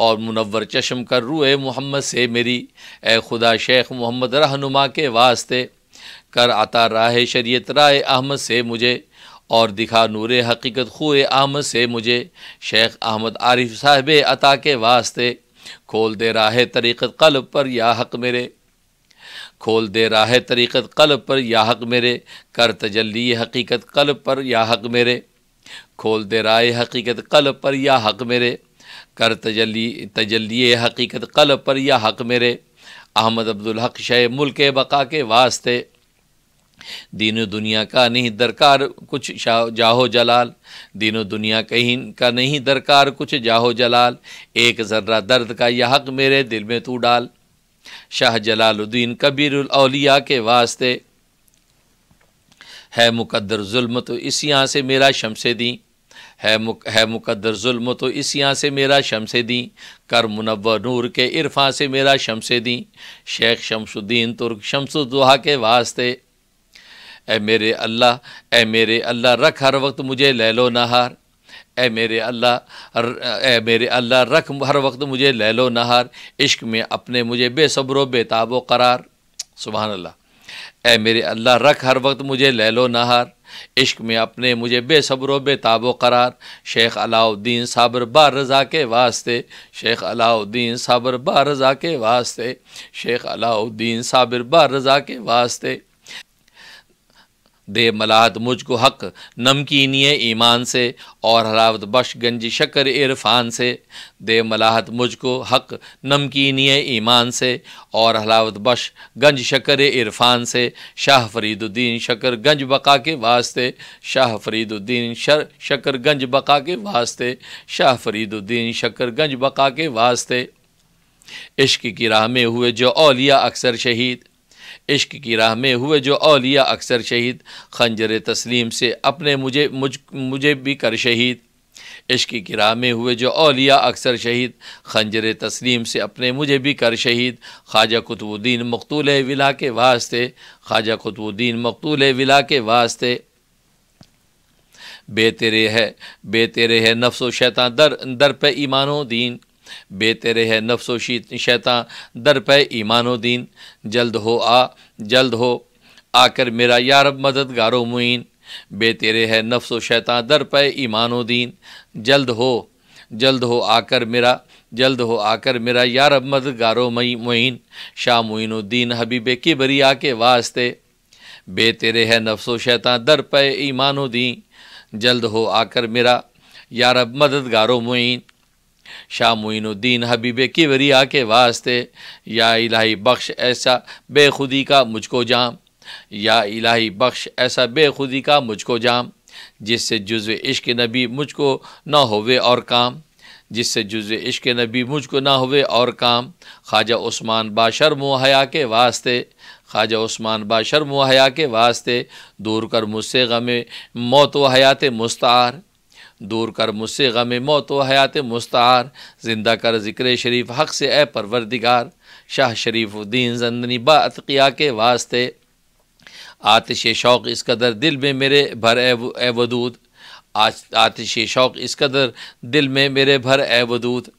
और मुनवर चशम कर रू ए मोहम्मद से मेरी ए खुदा शेख मोहम्मद रहनुमा के वास्ते कर आता राह शरीत राय अहमद से मुझे और दिखा नूर हकीकत खो अहमद से मुझे शेख अहमद आरिफ साहब अता के वास्ते खोल दे राह तरीक़त कल्ब पर या हक मेरे खोल दे राह तरीक़त कल्ब पर या हक मेरे कर तजल्ली हकीकत कल्ब पर या हक मेरे खोल दे राय हकीकत कल पर या हक मेरे कर तजली तजली हकीकत कल पर या हक मेरे अहमद अब्दुल हक शे मुल्क बका के वास्ते दीन दुनिया का नहीं दरकार कुछ जाहो जलाल दीन दुनिया कहीं का नहीं दरकार कुछ जाहो जलाल एक ज़र्रा दर्द का यह हक मेरे दिल में तू डाल शाह जलालुद्दीन कबीर अलिया के वास्ते है मुकद्दर जुल्म तो इस यहाँ से मेरा शमसे दी है मुक है मुकद्दर जुल्म तो इस यहाँ से मेरा शमसे दी कर मुनव्व नूर के इरफा से मेरा शमसे दी शेख शमसुद्दीन तुर्क शमसुद्दुहा के वास्ते ए मेरे अल्लाह ए मेरे अल्लाह रख हर वक्त मुझे लैलो नहार ए मेरे अल्लाह ए मेरे अल्लाह रख हर वक्त मुझे लैलो नहार इश्क में अपने मुझे बेसब्रो बेताबो करार सुबहान अल्लाह ए मेरे अल्लाह रख हर वक्त मुझे ले लो नहार इश्क में अपने मुझे बेसब्र बेताब करार शेख अलाउद्दीन साबर बार रज़ा के वास्ते शेख अलाउद्दीन साबर बार रज़ा के वास्ते शेख अलाउद्दीन साबिर बार रज़ा के वास्ते दे मलाहत मुझको हक नमकीनी ईमान से और हलावत बश गंज शकर इरफान से दे मलाहत मुझको हक नमकीनी ईमान से और हलावत बश गंज शकर इरफान से शाह फरीदुद्दीन शकर गंज बका के वास्ते शाह फरीदुद्दीन शर शकर गंज बका के वास्ते शाह फरीदुद्दीन शकर गंज बका के वास्ते इश्क की राह में हुए जो अलिया अक्सर शहीद इश्क की राह में हुए जो अलिया अक्सर शहीद खंजर तस्लीम से अपने मुझे मुझ मुझे भी कर शहीद इश्क की राह में हुए जो अलिया अक्सर शहीद खंजर तस्लीम से अपने मुझे भी कर शहीद ख्वाजा कुतुबुद्दीन मकतूल विला के वास्ते ख्वाजा कुतुबुद्दीन मकतूल विला के वास्ते बेतेरे है बेतेरे है नफ्स व शैतान दर दर पे ईमानो दीन बेतेरे है नफ्सो शैतां दर पे ईमानो दीन जल्द हो आ जल्द हो आकर मेरा यारब मददगारो मुइन तेरे है नफ्सो शैता दर पे ईमानो दीन जल्द हो जल्द हो आकर मेरा जल्द हो आकर मेरा यार अब गारो मई मोइन शाह हबीबे हबीब बरी आके वास्ते बे तेरे है नफ्सो शैतां दर पे ईमानो दी जल्द हो आकर मेरा यार अब गारो मोइन शाह मोइनुद्दीन हबीब किबरिया के वास्ते या इलाही बख्श ऐसा बेखुदी का मुझको जाम या इलाही बख्श ऐसा बेखुदी का मुझको जाम जिससे जुज़ इश्क नबी मुझको न होवे और काम जिससे जुज़ इश्क नबी मुझको ना होवे और काम ख्वाजा उस्मान बाशर हया के वास्ते ख्वाजा उस्मान बाशर मुहया के वास्ते दूर कर मुझसे गमे मौत व हयात मुस्तार दूर कर मुझसे गम मौत व हयात मुस्तार जिंदा कर ज़िक्र शरीफ हक से ए परवरदिगार शाह शरीफ उद्दीन जंदनी बातिया के वास्ते आतिश शौक़ इस कदर दिल में मेरे भर ए वदूद आतिश शौक़ इस कदर दिल में मेरे भर ए वदूद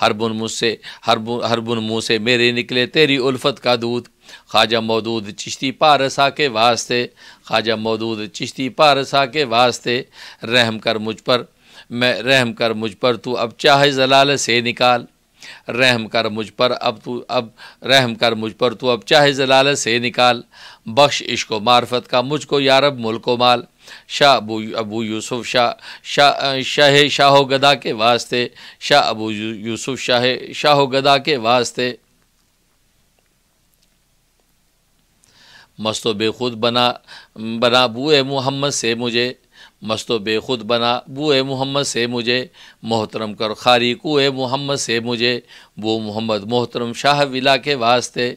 हर हरबुन मुझसे हर बुन मुँह से मेरे निकले तेरी उल्फत का दूध ख्वाजा मौदूद चिश्ती पारसा के वास्ते ख्वाजा मौदूद चिश्ती पारसा के वास्ते रहम कर मुझ पर मैं रहम कर मुझ पर तू अब चाहे जलाल से निकाल रहम कर मुझ पर अब तू अब रहम कर मुझ पर तू अब चाहे जलाल से निकाल बख्श इश्को मार्फत का मुझको यारब मुल्को माल शाह अबू अबू यूसुफ शाह शाह शाह शाह गदा के वास्ते शाह अबू यूसुफ शाह शाह गदा के वास्ते मस्त बेखुद बना बना बुए मोहम्मद से मुझे मस्त बेखुद बना बुए मोहम्मद से मुझे मोहतरम कर खारी कुए मोहम्मद से मुझे बो मोहम्मद मोहतरम शाह विला के वास्ते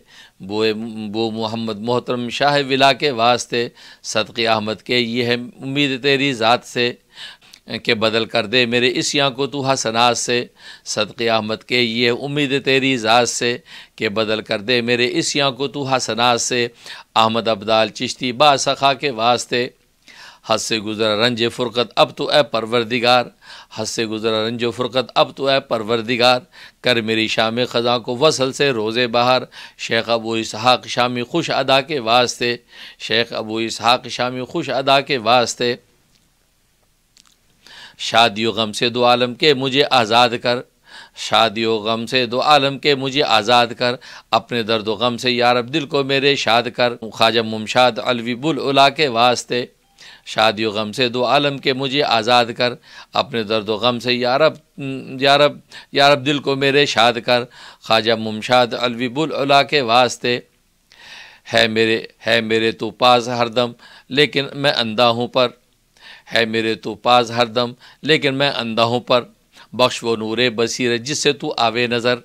बुए बो मोहम्मद मोहतरम शाह विला के वास्ते सदक़ अहमद के ये है उम्मीद तेरी ज़ात से के बदल कर दे मेरे इस यहाँ को तू हसनात से सदक़ अहमद के ये उम्मीद तेरी ज़ात से के बदल कर दे मेरे इस यहाँ को तू हसनात से अहमद अब्दाल चिश्ती बासखा के वास्ते हद से गुज़रा रंज फ़ुरकत अब तो ऐ परवरदिगार हद से गुज़रा रंज फ़ुरकत अब तो ऐ परवरदिगार कर मेरी शाम ख़ज़ा को वसल से रोज़े बहार शेख अबू इसहाक़ शामी खुश अदा के वास्ते शेख अबू इसहाक़ शामी खुश अदा के वास्ते शादी गम से दो आलम के मुझे आज़ाद कर शादी गम से दो आलम के मुझे आज़ाद कर अपने दर्द गम से यारब दिल को मेरे शाद कर ख्वाजा मुमशाद अलवी बुल उला के वास्ते शादी गम से दो आलम के मुझे आज़ाद कर अपने दर्द गम से यारब यारब यारब दिल को मेरे शाद कर ख्वाजा मुमशाद अलवीबुल्ला के वास्ते है मेरे है मेरे तो पास हरदम लेकिन मैं अंधा हूँ पर है मेरे तो पास हरदम लेकिन मैं अंधा हूँ पर बख्श व नूर बसीर जिससे तू आवे नज़र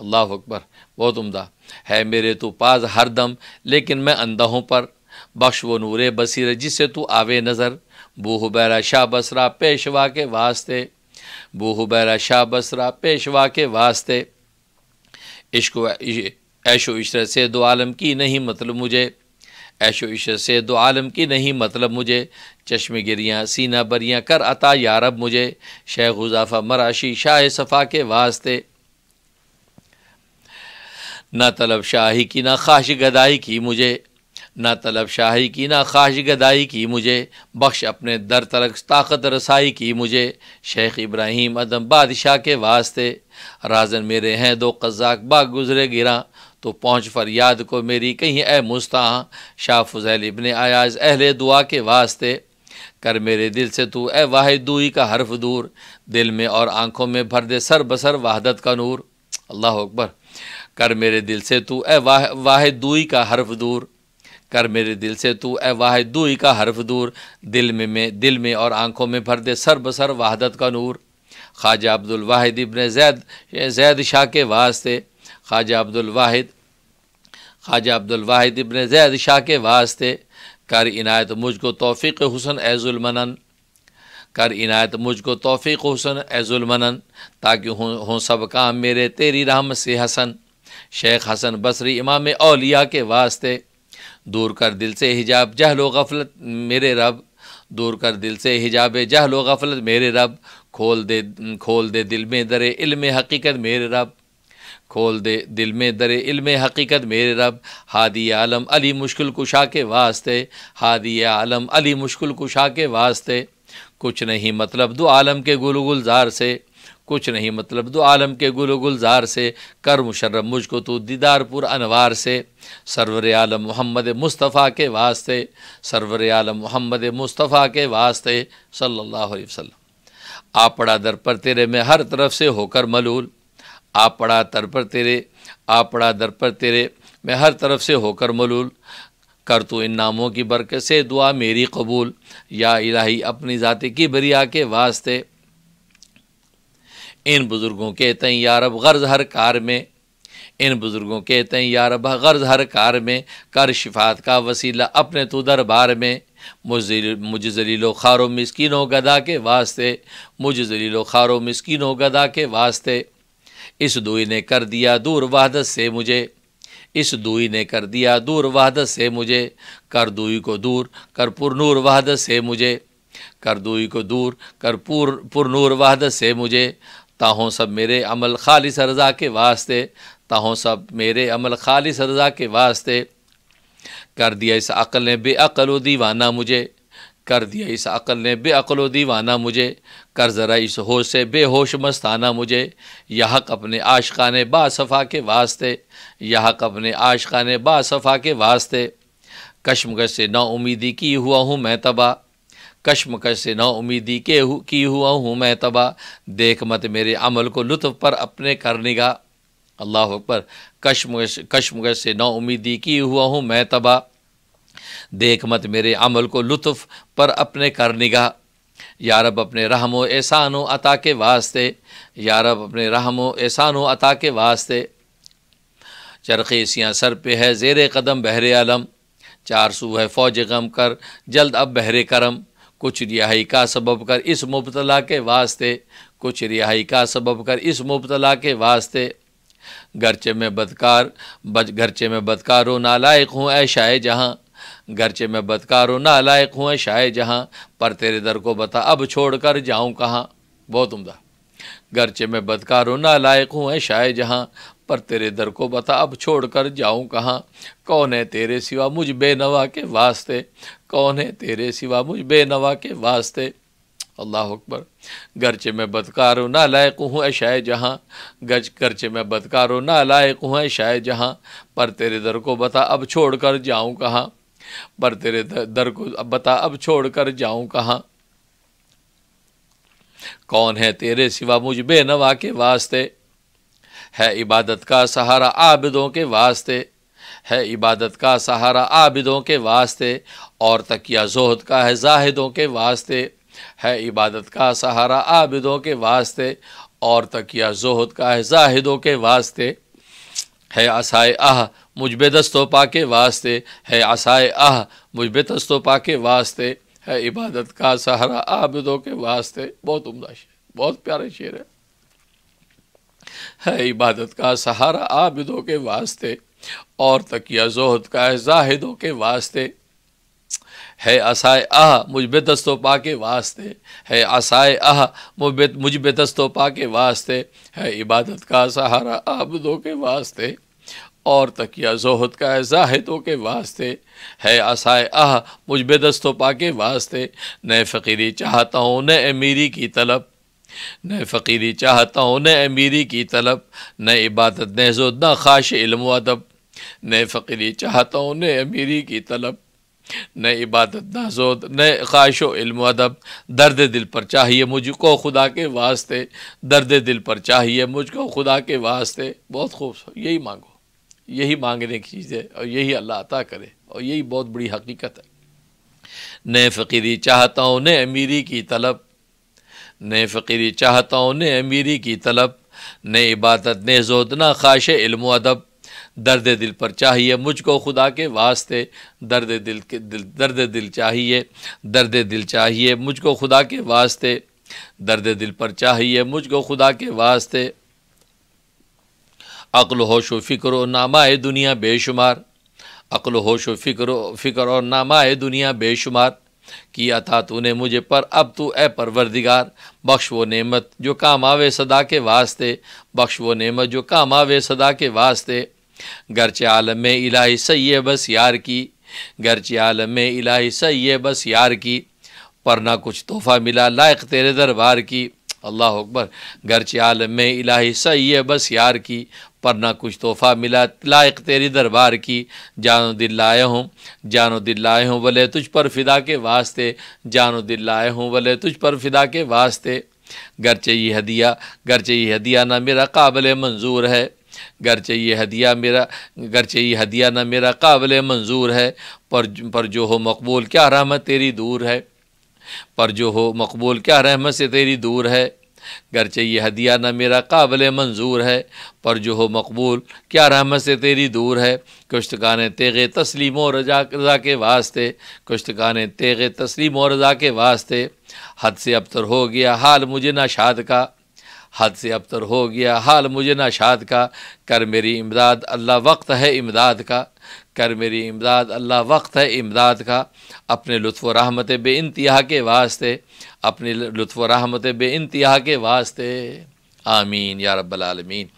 अल्लाह अकबर बहुत उम्दा है मेरे तो पास हरदम लेकिन मैं अंधा हूँ पर बख्श व नूर बसीर जिससे तू आवे नज़र बू बैरा शाह बसरा पेशवा के वास्ते बू बैरा शाह बसरा पेशवा के वास्ते इश्क ऐशो इशरत से दो आलम की नहीं मतलब मुझे ऐशो इशरत से दो आलम की नहीं मतलब मुझे चश्मे गिरियाँ सीना बरियाँ कर अता यारब मुझे शेख गुजाफा मराशी शाह सफ़ा के वास्ते ना तलब शाही की ना ख्वाहिश गदाई की मुझे ना तलब शाही की ना ख्वाहिश गदाई की मुझे बख्श अपने दर तरक ताकत रसाई की मुझे शेख इब्राहिम अदम बादशाह के वास्ते राजन मेरे हैं दो कज़ाक बाग गुज़रे गिरा तो पहुँच फरियाद को मेरी कहीं ए मुस्ताँ शाह फुजैल इबन आयाज अहल दुआ के वास्ते कर मेरे दिल से तू ए वाह दुई का हरफ दूर दिल में और आँखों में भर दे सर बसर वहादत का नूर अल्लाह अकबर कर मेरे दिल से तू ए वाह वाह दुई का हरफ दूर कर मेरे दिल से तू ए वाह दुई का हरफ दूर दिल में में दिल में और आंखों में भर दे सर बसर वहादत का नूर ख्वाजा अब्दुल वाहिद इबन जैद जैद शाह के वास्ते ख्वाजा अब्दुल वाहिद ख्वाजा अब्दुल वाहिद इबन जैद शाह के वास्ते कर इनायत मुझको तोफ़ी हुसन एजुलमनन कर इनायत मुझको तोफ़ी हुसन एजुलमनन ताकि हों सब काम मेरे तेरी रहम से हसन शेख हसन बसरी इमाम अलिया के वास्ते दूर कर दिल से हिजाब लो गफलत मेरे रब दूर कर दिल से हिजाब लो गफलत मेरे रब खोल दे खोल दे दिल में दर इल्म हकीकत मेरे रब खोल दे दिल में दर इल्म हकीकत मेरे रब हादी आलम अली मुश्किल कुशा के वास्ते हादी आलम अली मुश्किल कुशा के वास्ते कुछ नहीं मतलब दो आलम के गुल गुलजार से कुछ नहीं मतलब दो आलम के गुल गुलजार से कर मुशर्रम मुझको तो दीदारपुर अनवार से सरवर आलम मोहम्मद मुस्तफ़ा के वास्ते सरवर आलम मोहम्मद मुस्तफ़ा के वास्ते सल्लल्लाहु अलैहि वसल्लम आ पड़ा दर पर तेरे में हर तरफ से होकर मलूल आपड़ा पड़ा पर तेरे आपड़ा पड़ा दर पर तेरे में हर तरफ से होकर मलूल कर तो इन नामों की बरकत से दुआ मेरी कबूल या इलाही अपनी ज़ाती की बरिया के वास्ते इन बुज़ुर्गों के तय यारब गर्ज हर कार में इन बुज़ुर्गों के तय यारब गर्ज हर कार में कर शिफात का वसीला अपने तो दरबार में मुझ जलीलो खारो मिसकिनो गदा के वास्ते मुझ जलीलो खारो मस्किनों गदा के वास्ते इस दुई ने कर दिया दूर वहादत से मुझे इस दुई ने कर दिया दूर वहादत से मुझे कर दुई को दूर कर पुरनूर वहादत से मुझे कर दुई को दूर कर पुर पुरनूर वहादत से मुझे ताहों सब मेरे अमल खालिस रज़ा के वास्ते ताहों सब मेरे अमल खालिस रज़ा के वास्ते कर दिया इस अक़ल ने बेअलो दीवाना मुझे कर दिया इस अक़ल ने बेअलो दीवाना मुझे कर ज़रा इस होश से बेहोश मस्ताना मुझे यह हक अपने आशका ने बाफ़ा के वास्ते यह हक अपने आशका ने बाफ़ा के वास्ते कश्मगश से नाउमीदी की हुआ हूँ मैं तबाह कशमकश से ना उम्मीदी के हु, की हुआ हूँ मैं तबाह देख मत मेरे अमल को लुत्फ पर अपने करने का अल्लाह पर कशमकश कशमकश से ना उम्मीदी की हुआ हूँ मैं तबाह देख मत मेरे अमल को लुत्फ पर अपने करने का यारब अपने रहमो व एहसान अता के वास्ते यारब अपने रहमो व एहसान अता के वास्ते चरखे सियाँ सर पे है जेर कदम बहरे आलम चार सू है फौज गम कर जल्द अब बहरे करम कुछ रिहाई का सबब कर इस मुबतला के वास्ते कुछ रिहाई का सबब कर इस मुबतला के वास्ते गरचे में बदकार घरचे गरचे में बदकार हो नालायक हूँ ऐ शाह जहाँ गरचे में बदकार हो नालायक हूँ ऐ शाह जहाँ पर तेरे दर को बता अब छोड़ कर जाऊँ कहाँ बहुत उमदा गरचे में बदकार हो नालायक हूँ ऐ शाये जहाँ पर तेरे दर को बता अब छोड़ कर जाऊँ कहाँ कौन है तेरे सिवा मुझ बेनवा के वास्ते कौन है तेरे सिवा मुझ बेनवा के वास्ते अल्लाह अकबर गरचे मैं बदकार हूँ ना लायक हूँ ए जहाँ गज गरचे मैं बदकार हूँ ना लायक हूँ ए जहाँ पर तेरे दर को बता अब छोड़ कर जाऊँ कहाँ पर तेरे दर को बता अब छोड़ कर जाऊँ कहाँ कौन है तेरे सिवा मुझ बेनवा के वास्ते है इबादत का सहारा आबिदों के वास्ते है इबादत का सहारा आबिदों के वास्ते और तकिया जोहद का है जाहिदों के वास्ते है इबादत का सहारा आबिदों के वास्ते और तकिया जोहद का है जाहिदों के वास्ते है आसाए आह मुझबे दस्तोपा के वास्ते है आसाए आह मुझबे दस्तोपा के वास्ते है इबादत का सहारा आबिदों के वास्ते बहुत उमदा शेर बहुत प्यारे शेर है है इबादत का सहारा आबिदों के वास्ते और तकिया ज़ोहद का है जाहिदों के वास्ते है असाय आह मुझ बे दस्तोपा के वास्ते है असाय आह मुझ बे दस्तोपा के वास्ते है इबादत का सहारा आबदों के वास्ते और तकिया जोहद का है जाहिदों के वास्ते है असाय आह मुझ बे दस्तोपा के वास्ते न फ़कीरी चाहता हूँ न अमीरी की तलब न फ़कीरी चाहता हूँ न अमीरी की तलब न इबादत नहजो न खाश इल्म अदब न फ़कीरी चाहता हूँ न अमीरी की तलब न इबादत नाजोद न ख्वाहिश इल्म अदब दर्द दिल पर चाहिए मुझको खुदा के वास्ते दर्द दिल पर चाहिए मुझको खुदा के वास्ते बहुत खूब यही मांगो यही मांगने की चीज़ है और यही अल्लाह अता करे और यही बहुत बड़ी हकीकत है न फ़कीरी चाहता हूँ न अमीरी की तलब न फ़कीरी चाहता हूँ न अमीरी की तलब न इबादत न जोदना ख्वाहिश इल्म अदब दर्द दिल पर चाहिए मुझको खुदा के वास्ते दर्द दिल के दिल दर्द दिल चाहिए दर्द दिल चाहिए मुझको खुदा के वास्ते दर्द दिल पर चाहिए मुझको खुदा के वास्ते अक्ल होश व फ़िक्र नामाए दुनिया बेशुमार अक्ल होश व फ़िक्र फ़िक्र और नामाए दुनिया बेशुमार किया था तूने मुझे पर अब तू ए परवरदिगार बख्श वो नेमत जो काम आवे सदा के वास्ते बख्श वो नेमत जो काम आवे सदा के वास्ते गरचे आलम इलाही सही है बस यार की गरचे आलम इलाही सही है बस यार की पर ना कुछ तोहफ़ा मिला लायक तेरे दरबार की अल्लाह अकबर गरचे आलम इलाही सही है बस यार की पर ना कुछ तोहफ़ा मिला लायक तेरी दरबार की जानो दिल लाए हूँ जानो दिल लाए हूँ वले तुझ पर फिदा के वास्ते जानो दिल लाए हूँ वले तुझ पर फिदा के वास्ते गरचे ये हदिया गरचे ये हदिया ना मेरा काबिल मंजूर है गरचे ये हदिया मेरा गरचे ये हदिया ना मेरा काबिल मंजूर है पर पर जो हो मकबूल क्या रहमत तेरी दूर है पर जो हो मकबूल क्या रहमत से तेरी दूर है गरचे ये हदिया ना मेरा काबिल मंजूर है पर जो हो मकबूल क्या रहमत से तेरी दूर है कुश्तगान तेग तस्लीम और रजा रजा के वास्ते कुश्तगान तेग तस्लीम और रजा के वास्ते हद से अब तर हो गया हाल मुझे ना शाद का हद से अबतर हो गया हाल मुझे नाशाद का कर मेरी इमदाद अल्लाह वक्त है इमदाद का कर मेरी इमदाद अल्लाह वक्त है इमदाद का अपने व रहमत बे इंतहा के वास्ते अपने व रहमत बे इंतहा के वास्ते आमीन या रब्बल आलमीन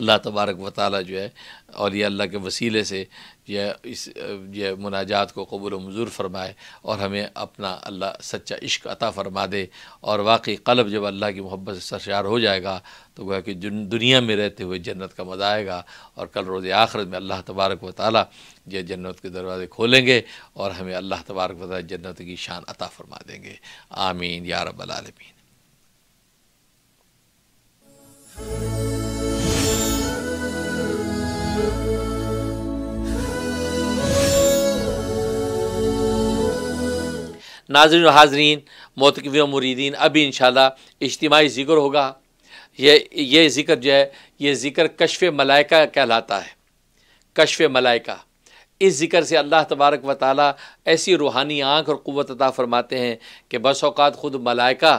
अल्लाह तबारक व जो है और ये अल्लाह के वसीले से यह इस यह मुनाजात को कबूल मंजूर फ़रमाए और हमें अपना अल्लाह सच्चा इश्क अता फ़रमा दे और वाकई कलब जब अल्लाह की मोहब्बत से सरशार हो जाएगा तो गोया कि दुनिया में रहते हुए जन्नत का मज़ा आएगा और कल रोज़ आखिर में अल्लाह तबारक व ताली यह जन्नत के दरवाज़े खोलेंगे और हमें अल्लाह तबारक व ताली जन्नत की शान अता फ़रमा देंगे आमीन या रबालमीन नाजरन हाजरीन मोतकवी मुरीदीन अभी इन इज्तमी ज़िक्र होगा ये ये ज़िक्र जो है ये ज़िक्र कशफ़ मलाइका कहलाता है कशफ़ मलाइका इस ज़िक्र से अल्लाह तबारक व ताली ऐसी रूहानी आँख और क़वत अता फ़रमाते हैं कि बस अवत ख़ुद मलाइका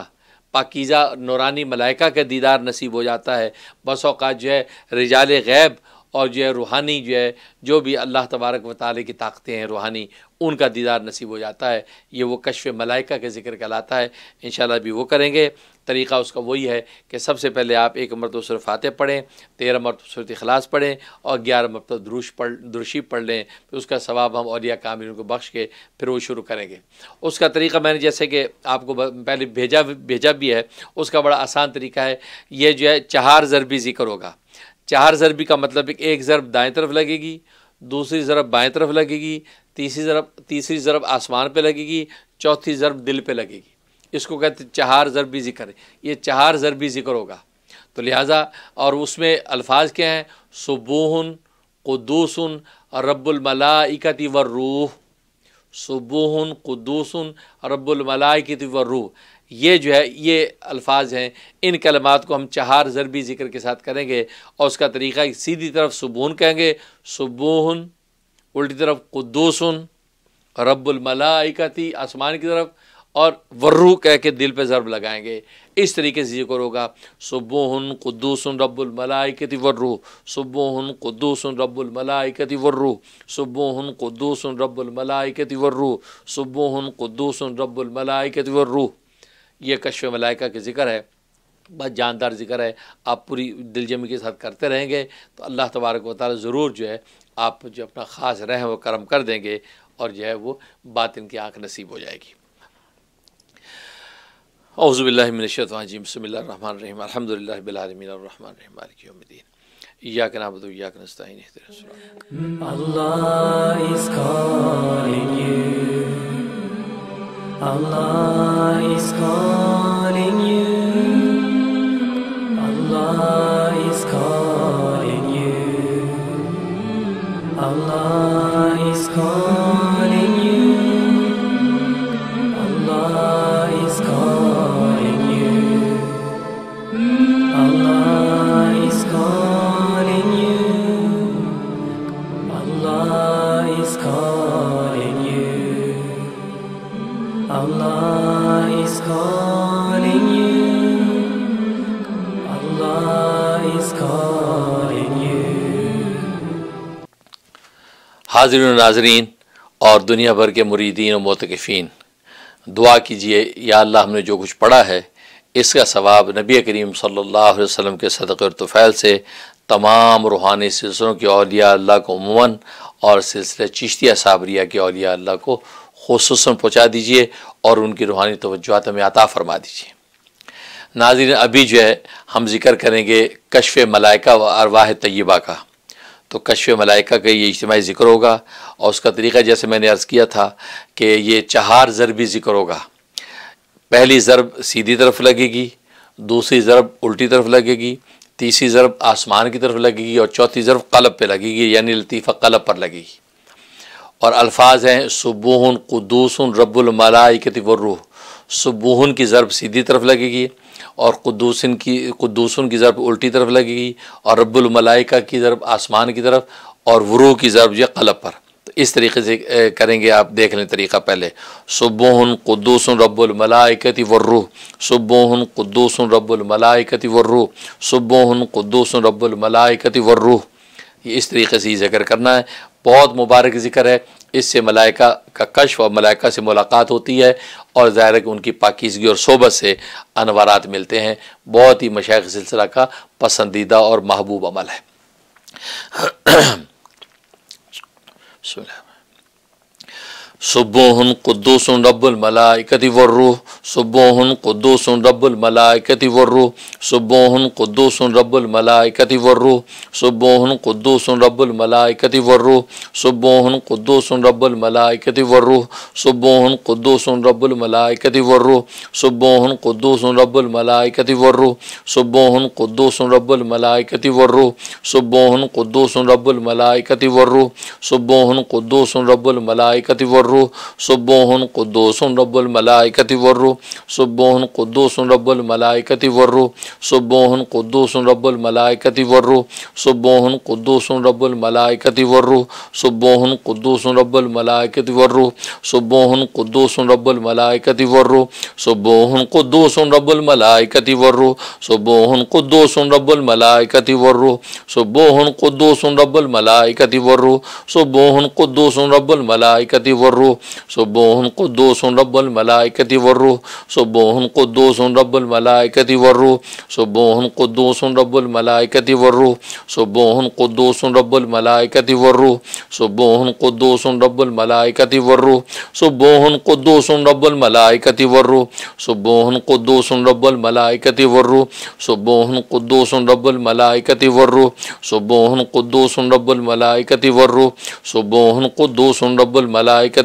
पाकिज़ा नौरानी मलाइका का दीदार नसीब हो जाता है बस अवत जो है रिजाल गैब और जो है रूहानी जो है जो भी अल्लाह तबारक व ताली की ताकतें हैं रूहानी उनका दीदार नसीब हो जाता है ये वो कशफ मलाइका के ज़िक्र कहलाता है इन भी वो करेंगे तरीक़ा उसका वही है कि सबसे पहले आप एक मरत फातह पढ़ें तेरह मरत सूरत अखलास पढ़ें और ग्यारह मरत दुरुश पढ़ दुरुशी पढ़ लें फिर उसका सवाब हम औलिया कामिर को बख्श के फिर वो शुरू करेंगे उसका तरीका मैंने जैसे कि आपको पहले भेजा भेजा भी है उसका बड़ा आसान तरीका है ये जो है चहार ज़रबी ज़िक्र होगा चार ज़रबी का मतलब एक ज़रब दाएं तरफ लगेगी दूसरी ज़रब बाएं तरफ लगेगी तीसरी ज़रब तीसरी ज़रब आसमान पे लगेगी चौथी ज़रब दिल पे लगेगी इसको कहते चार ज़रबी ज़िक्र ये चार ज़रबी ज़िक्र होगा तो लिहाजा और उसमें अल्फाज क्या हैं सुबूहन कुदूसन रब्बुलमलाइकती व रूह सुबूहन कुदूसन रब्बुलमलाइकती व रूह ये जो है ये अल्फाज हैं इन कलमात को हम चार ज़रबी ज़िक्र के साथ करेंगे और उसका तरीक़ा सीधी तरफ सुबून कहेंगे सुबून उल्टी तरफ कुद्दूसन रबुलमलाकती आसमान की तरफ और वर्रू कह के दिल पे ज़रब लगाएंगे इस तरीके से जिक्र होगा सुबोहन कुदूसन रबुलमलाकती वर्रू सुबोहन कुदूसन रबुलमलाकती वर्रू सुबोहन कुदूसन रबुलमलाकती वर्रू सुबोहन कुदूसन रबुलमलाकती वर्रू ये कश्य मलाइका के ज़िक्र है बस जानदार ज़िक्र है आप पूरी दिलजमी के साथ करते रहेंगे तो अल्लाह तबारक वाल ज़रूर जो है आप जो अपना ख़ास रहम व करम कर देंगे और जो है वो बात इनकी आँख नसीब हो जाएगी अवज़बिल्लिमिनशतवाजीम या के नाम या के नस्ताइन Allah is calling you. Allah is calling you. Allah is calling. हाजरीन नाजरीन और दुनिया भर के मुरीदीन मोतकफ़ीन दुआ कीजिए या अल्लाह हमने जो कुछ पढ़ा है इसका सवाब नबी करीम सल्लल्लाहु अलैहि वसल्लम के सदक़ और तुफ़ैल से तमाम रूहानी सिलसिलों के अलिया अल्लाह को उमून और सिलसिले चिश्तिया साबरिया के अलिया अल्लाह को खसूस पहुँचा दीजिए और उनकी रूहानी तोजात में अता फ़रमा दीजिए नाजरन अभी जो है हम जिक्र करेंगे कशफ़ मलाइका व अरवाह तय्यबा का तो कश्य मलाइका का ये इज्तमी ज़िक्र होगा और उसका तरीका जैसे मैंने अर्ज़ किया था कि ये चार ज़रबी ज़िक्र होगा पहली ज़रब सीधी तरफ लगेगी दूसरी ज़रब उल्टी तरफ लगेगी तीसरी ज़रब आसमान की तरफ लगेगी और चौथी ज़रब कलब पर लगेगी यानी लतीफ़ा कलब पर लगेगी और अल्फाज हैं सुबूहन कुदूसन रब्बुलमलाइकत व रूह सुबहन की ज़रब सीधी तरफ लगेगी और कुदूसन की कुदूसन की ज़रब उल्टी तरफ लगेगी और रब्बुलमलाइका की ज़रब आसमान की तरफ और वरू की ज़रब या कलब पर तो इस तरीके से करेंगे आप देख लें तरीका पहले सुबोहन कुदूसन रब्बुलमलाइकति वर्रूह सुबोहन कुदूसन रब्बुलमलाइकति वर्रूह सुबोहन कुदूसन रब्बुलमलाइकति वर्रूह ये इस तरीके से ही जिक्र करना है बहुत मुबारक ज़िक्र है इससे मलाइका का कश्फ और मलाइका से मुलाकात होती है और ज़ाहिर कि उनकी पाकिजगी और सोबत से अनवारात मिलते हैं बहुत ही मशाक सिलसिला का पसंदीदा और महबूब अमल है सुबोहन कुद्दूस रब्बुल मलाइकति वर्रूह सुबोहन कुद्दूस रब्बुल मलाइकति वर्रूह सुबोहन कुद्दूस रब्बुल मलाइकति वर्रूह सुबोहन कुद्दूस रब्बुल मलाइकति वर्रूह सुबोहन कुद्दूस रब्बुल मलाइकति वर्रूह सुबोहन कुद्दूस रब्बुल मलाइकति वर्रूह सुबोहन कुद्दूस रब्बुल मलाइकति वर्रूह सुबोहन कुद्दूस रब्बुल मलाइकति वर्रूह सुबोहन कुद्दूस रब्बुल मलाइकति वर्रूह सुबोहन कुद्दूस रब्बुल मलाइकति वर्रूह वर्रुह सुबोहन कुदोसन रबुल मलाइकति वर्रु सुबोहन कुदोसन रबुल मलाइकति वर्रुह सुबोहन कुदोसन रबुल मलाइकति वर्रुह सुबोहन कुदोसन रबुल मलाइकति वर्रुह सुबोहन कुदोसन रबुल मलाइकति वर्रुह सुबोहन कुदोसन रबुल मलाइकति वर्रुह सुबोहन कुदोसन रबुल मलाइकति वर्रुह सुबोहन कुदोसन रबुल मलाइकति वर्रु सुबोहन कुदोसन रबुल मलाइकति वर्रुह सुबोहन कुदोसन रबुल मलाइकति वर्रुह वर्रुह सुबोहन को दो सुन रब्बल मलाइकती वर्रुह सुबोहन को दो सुन रब्बल मलाइकती वर्रुह सुबोहन को दो सुन रब्बल मलाइकती वर्रुह सुबोहन को दो सुन रब्बल मलाइकती वर्रुह सुबोहन को दो सुन रब्बल मलाइकती वर्रुह सुबोहन को दो सुन रब्बल मलाइकती वर्रुह सुबोहन को दो सुन रब्बल मलाइकती वर्रुह सुबोहन को दो सुन रब्बल मलाइकती वर्रुह सुबोहन को दो सुन रब्बल मलाइकती वर्रुह सुबोहन को दो सुन रब्बल मलाइकती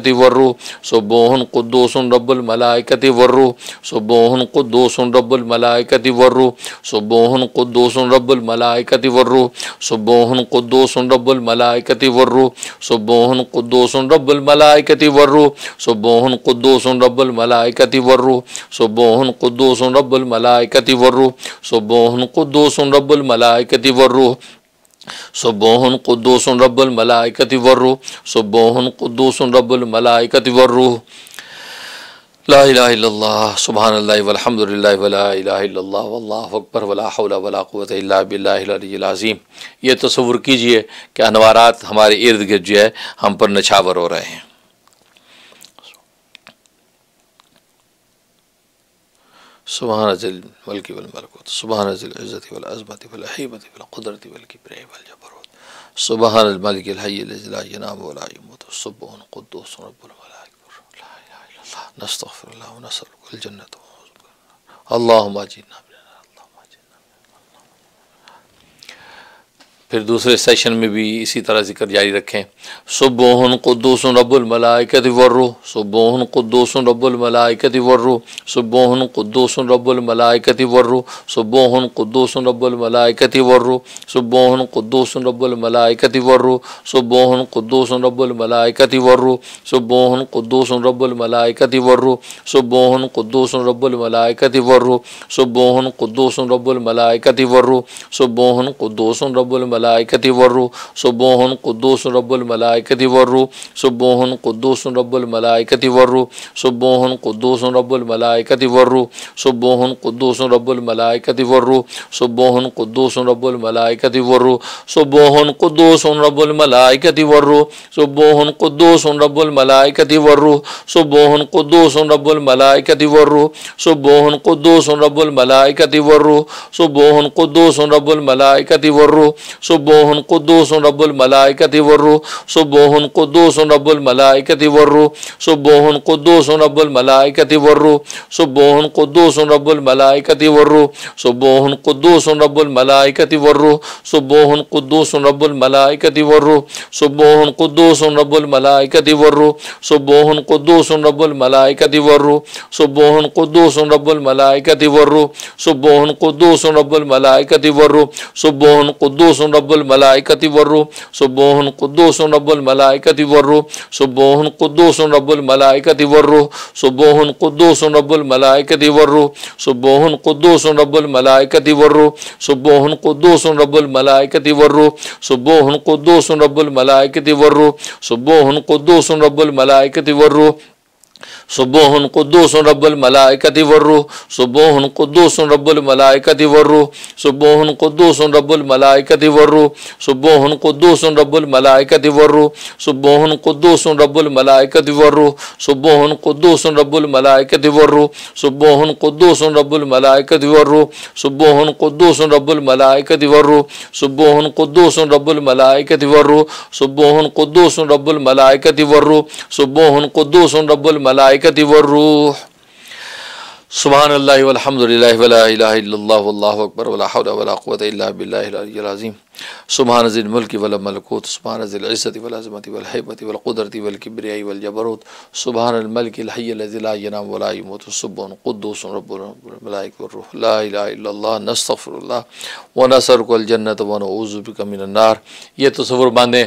मलाइकती वर्रु सुबोहन कुद्दोसन रब्बुल मलाइकती वर्रु सुबोहन कुद्दोसन रब्बुल मलाइकती वर्रु सुबोहन कुद्दोसन रब्बुल मलाइकती वर्रु सुबोहन कुद्दोसन रब्बुल मलाइकती वर्रु सुबोहन कुद्दोसन रब्बुल मलाइकती वर्रु सुबोहन कुद्दोसन रब्बुल मलाइकती वर्रु सुबोहन कुद्दोसन रब्बुल मलाइकती वर्रु सुबोहन कुद्दोसन रब्बुल मलाइकती वर्रु रब्बुल मलाइकती वर्रु सुबोहन कुदोसन रबुल मलाइकति वर्रू सुबोहन कुदोसन रब्बल मलाइकति वर्रू ला सुबहान अल्लाहमदिल्ला अकबर ये तस्वुर कीजिए कि अनवारात हमारे इर्द गिर्द जो है हम पर नछावर हो रहे हैं सुबह रजिल वल्कि वलमलकुत सुबह रजिल इज़्ज़त वलअज़मत वलहीबत वलक़ुदरत वलकिब्र वलजबरुत सुबह मलिक अलहयनाम फिर दूसरे सेशन में भी इसी तरह जिक्र जारी रखें सुबोहन कुद्दूस रब्बुलमलाइकत वर्रो सुबोहन कुद्दूस रब्बुलमलाइकत वर्रो सुबोहन कुद्दूस रब्बुलमलाइकत वर्रो सुबोहन कुद्दूस रब्बुलमलाइकत वर्रो सुबोहन कुद्दूस रब्बुलमलाइकत वर्रो सुबोहन कुद्दूस रब्बुलमलाइकत वर्रो सुबोहन कुद्दूस रब्बुलमलाइकत वर्रो सुबोहन कुद्दूस रब्बुलमलाइकत वर्रो सुबोहन कुद्दूस रब्बुलमलाइकत वर्रो सुबोहन कुद्दूस रब्बुलमलाइकत वर्रो सुबोहन कुद्दूस रबुल मलाइकति वर्रु सुबोहन कुद्दूस मलाइकति वर्रु सुबोहन कुद्दूस मलाइकति वर्रु सुबोहन कुद्दूस मलाइकति वर्रु सुबोहन कुद्दूस मलाइकति वर्रु सुबोहन कुद्दूस मलाइकति वर्रु सुबोहन कुद्दूस मलाइकति वर्रु सुबोहन कुद्दूस मलाइकति वर्रु सुबोहन कुद्दूस मलाइकति वर्रु सुबोहन कुद्दूस मलाइकति वर्रु सुबोहन कुद्दूस मलाइकति वर्रु सुबोहन को दो मलाइकति वर्रो सुबोहन को दो सुन रब्बुल मलाइकति वर्रो सुबोहन को दो सुन रब्बुल मलाइकति वर्रो सुबोहन को दो सुन रब्बुल मलाइकति वर्रो सुबोहन को दो सुन रब्बुल मलाइकति वर्रो सुबोहन को दो सुन रब्बुल मलाइकति वर्रो सुबोहन को दो सुन रब्बुल मलाइकति वर्रो सुबोहन को दो सुन रब्बुल मलाइकति वर्रो सुबोहन को दो सुन रब्बुल मलाइकति वर्रो सुबोहन को दो सुन रब्बुल मलाइकति वर्रो सुबोहन को दो रब्बुलमलाइकति वर्रुह सुबोहन कुद्दूस रब्बुलमलाइकति वर्रुह सुबोहन कुद्दूस रब्बुलमलाइकति वर्रुह सुबोहन कुद्दूस रब्बुलमलाइकति वर्रुह सुबोहन कुद्दूस रब्बुलमलाइकति वर्रुह सुबोहन कुद्दूस रब्बुलमलाइकति वर्रुह सुबोहन रबुल रब्बुलमलाइकति वर्रुह सुबोहन कुद्दूसन रब्बल मलाइकति वर्रुह सुबोहन कुद्दूसन रब्बल मलाइकति वर्रुह सुबोहन कुद्दूसन रब्बल मलाइकति वर्रुह सुबोहन कुद्दूसन रबुल मलाइकति वर्रुह सुबोहन कुद्दूसन रब्बल मलाइकति वर्रुह सुबोहन कुद्दूसन रब्बल मलाइकति वर्रुह सुबोहन कुद्दूसन रब्बल मलाइकति वर्रुह सुबोहन कुद्दूसन रब्बल मलाइकति वर्रुह सुबोहन कुद्दूसन रब्बल मलाइकति वर्रुह सुबोहन कुद्दूसन रब्बल मलाइकति वर्रुह सुबोहन कुद्दूसन रबुल मलाइक मलाइकत वरूह सुबहान अल्हमदिल्लाबरकबरज़ीम सुबहान जिल मुल्क वलमलकूत सुबहान ज़िलज़त वलाज़मत वलहबत वलक़ुदरती वलकबरियाई वलजबरूत सुबहान अलमलकिलहयनाम वलामतसबन क़ुद्दूस रबालरूह नस्तफ़रल्ला व नसरकलजन्नत वन उज़बिकमिनार ये तस्वुर बांधें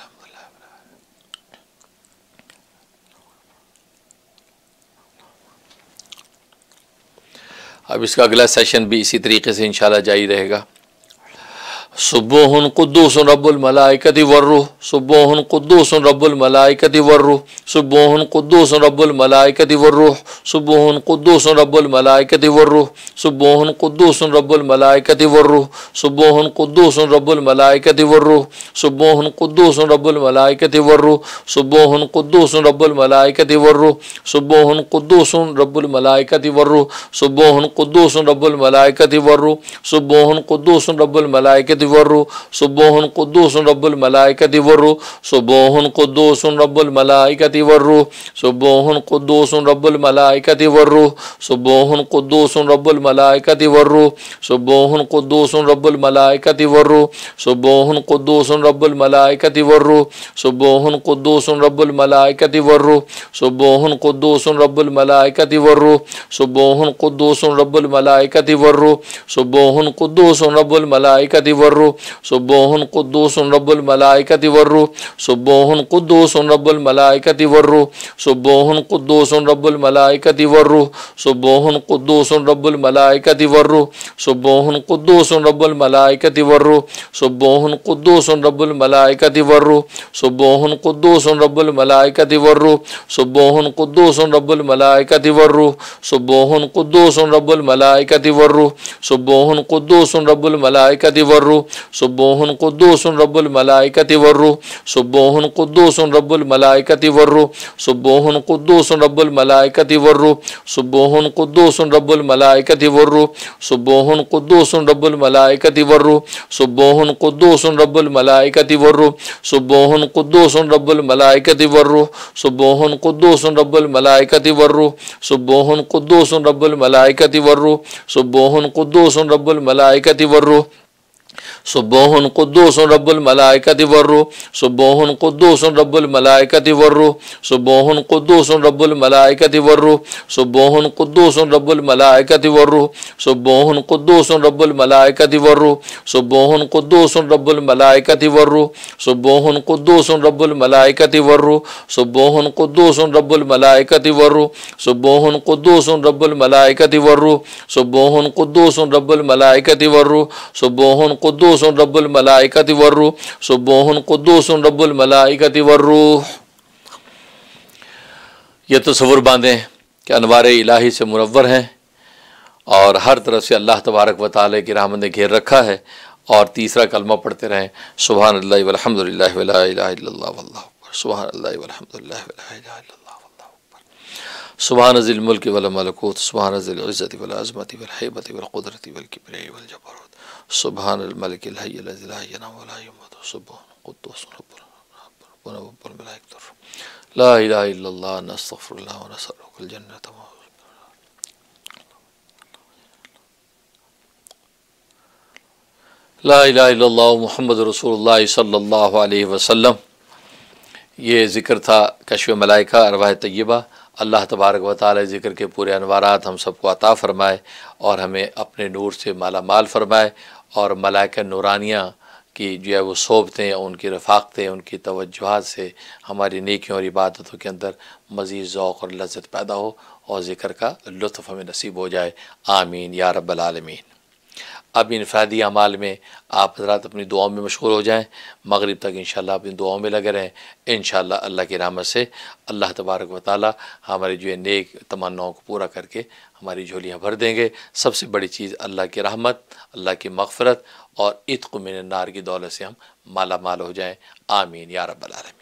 अब इसका अगला सेशन भी इसी तरीके से इन जारी रहेगा सुबोहन कुद्दूस रब्बुल मलाइकति वर्रुह सुबोहन कुद्दूस रब्बुल मलाइकति वर्रुह सुबोहन कुद्दूस रब्बुल मलाइकति वर्रुह सुबोहन कुद्दूस रब्बुल मलाइकति वर्रुह सुबोहन कुद्दूस रब्बुल मलाइकति वर्रुह सुबोहन कुद्दूस रब्बुल मलाइकति वर्रुह सुबोहन कुद्दूस रब्बुल मलाइकति वर्रुह सुबोहन कुद्दूस रब्बुल मलाइकति वर्रुह सुबोहन कुद्दूस रब्बुल मलाइकति वर्रुह सुबह कुद्दूस रब्बुल मलाइकति वर्रुह सुबह कुद्दूस रब्बुल मलाइकति वर्रु सुबोहन कुद्दूस रब्बुल मलाइकति वर्रु सुबोहन कुद्दूस रब्बुल मलाइकति वर्रु सुबोहन कुद्दूस रब्बुल मलाइकति वर्रु सुबोहन कुद्दूस रब्बुल मलाइकति वर्रु सुबोहन कुद्दूस रब्बुल मलाइकति वर्रु सुबोहन कुद्दूस रब्बुल मलाइकति वर्रु सुबोहन कुद्दूस रब्बुल मलाइकति वर्रु सुबोहन कुद्दूस रब्बुल मलाइकति वर्रु सुबोहन कुद्दूस रब्बुल मलाइकति वर्रु सुबोहन कुद्दूस रब्बुल मलाइकति वर्रु वर्रु सुबोहन कुद्दूसन रब्बुल मलाइकति वर्रु सुबोहन कुद्दूसन रब्बुल मलाइकति वर्रु सुबोहन कुद्दूसन रब्बुल मलाइकति वर्रु सुबोहन कुद्दूसन रब्बुल मलाइकति वर्रु सुबोहन कुद्दूसन रब्बुल मलाइकति वर्रु सुबोहन कुद्दूसन रब्बुल मलाइकति वर्रु सुबोहन कुद्दूसन रब्बुल मलाइकति वर्रु सुबोहन कुद्दूसन रब्बुल मलाइकति वर्रु सुबोहन कुद्दूसन रब्बुल मलाइकति वर्रु सुबोहन कुद्दूसन रब्बुल मलाइकति वर्रु सुबोहन को दो सुन रबुल मलाइकति वर्रो सुबोहन को दो सुन रबुल मलाइकति वर्रो सुबोहन को दो सुन रबुल मलाइकति वर्रो सुबोहन को दो सुन रबुल मलाइकति वर्रो सुबोहन को दो सुन रबुल मलाइकति वर्रो सुबोहन को दो सुन रबुल मलाइकति वर्रो सुबोहन को दो सुन रबुल मलाइकति वर्रो सुबोहन को दो सुन रबुल मलाइकति वर्रो सुबोहन को दो सुन रबुल मलाइकति वर्रो सुबोहन को दो सुन रबुल मलाइकति वर्रो सुबोहन कुद्दूसन रब्बुल मलाइकत वर्रो सुबोहन कुद्दूसन रब्बुल मलाइकत वर्रो सुबोहन कुद्दूसन रब्बुल मलाइकत वर्रो सुबोहन कुद्दूसन रब्बुल मलाइकत वर्रु सुबोहन कुद्दूसन रब्बुल मलाइकत वर्रो सुबोहन कुद्दूसन रब्बुल मलाइकत वर्रो सुबोहन कुद्दूसन रब्बुल मलाइकत वर्रो सुबोहन कुद्दूसन रब्बुल मलाइकत वर्रु सुबोहन कुद्दूसन रब्बुल मलाइकत वर्रो सुबोहन कुद्दूसन रब्बुल मलाइकत वर्रो सुबोहन कुद्दूस कुद्दूसन रब्बुल मलाइकति वर्रू सुबोहन कुद्दूसन रब्बुल मलाइकति वर्रू ये तस्वुर बांधें कि अनवार इलाही से मुनवर हैं और हर तरफ से अल्लाह तबारक व ताली की रहमत ने घेर रखा है और तीसरा कलमा पढ़ते रहें सुबह अलहमदिल्ला सुबह अलहमदिल्ला सुबहान ज़िलमुल्क वलमलकूत सुबहान ज़िलज़त वलाज़मत वलहबत वलक़ुदरत वलकबर वलजबरूत सुबहानमलिकजन्नत ला महमद रसूल सल्ला वसम ये ज़िक्र था कशव मलाइका अरवा तय्यबा अल्लाह तबारक व ताली ज़िक्र के पूरे अनवारात हम सबको अता फ़रमाए और हमें अपने नूर से माला माल फ़रमाए और मलाक नूरानिया की जो है वो सोबतें उनकी रफाकतें उनकी तोजहत से हमारी नेकियों और इबादतों के अंदर मज़ीद ओक़ और लज्जत पैदा हो और ज़िक्र का लुफ़ हमें नसीब हो जाए आमीन या रबालमीन अब इनफरादी अमाल में आप हजरात अपनी दुआओं में मशहूर हो जाएँ मगरब तक इन अपनी दुआओं में लगे रहें इन अल्लाह की रहमत से अल्लाह तबारक व ताली हमारी जो है नेक तमन्नाओं को पूरा करके हमारी झोलियाँ भर देंगे सबसे बड़ी चीज़ अल्लाह की रहमत अल्लाह की मगफरत और इतक मिन नार की दौलत से हम माला माल हो जाएँ आमीन या रब्बल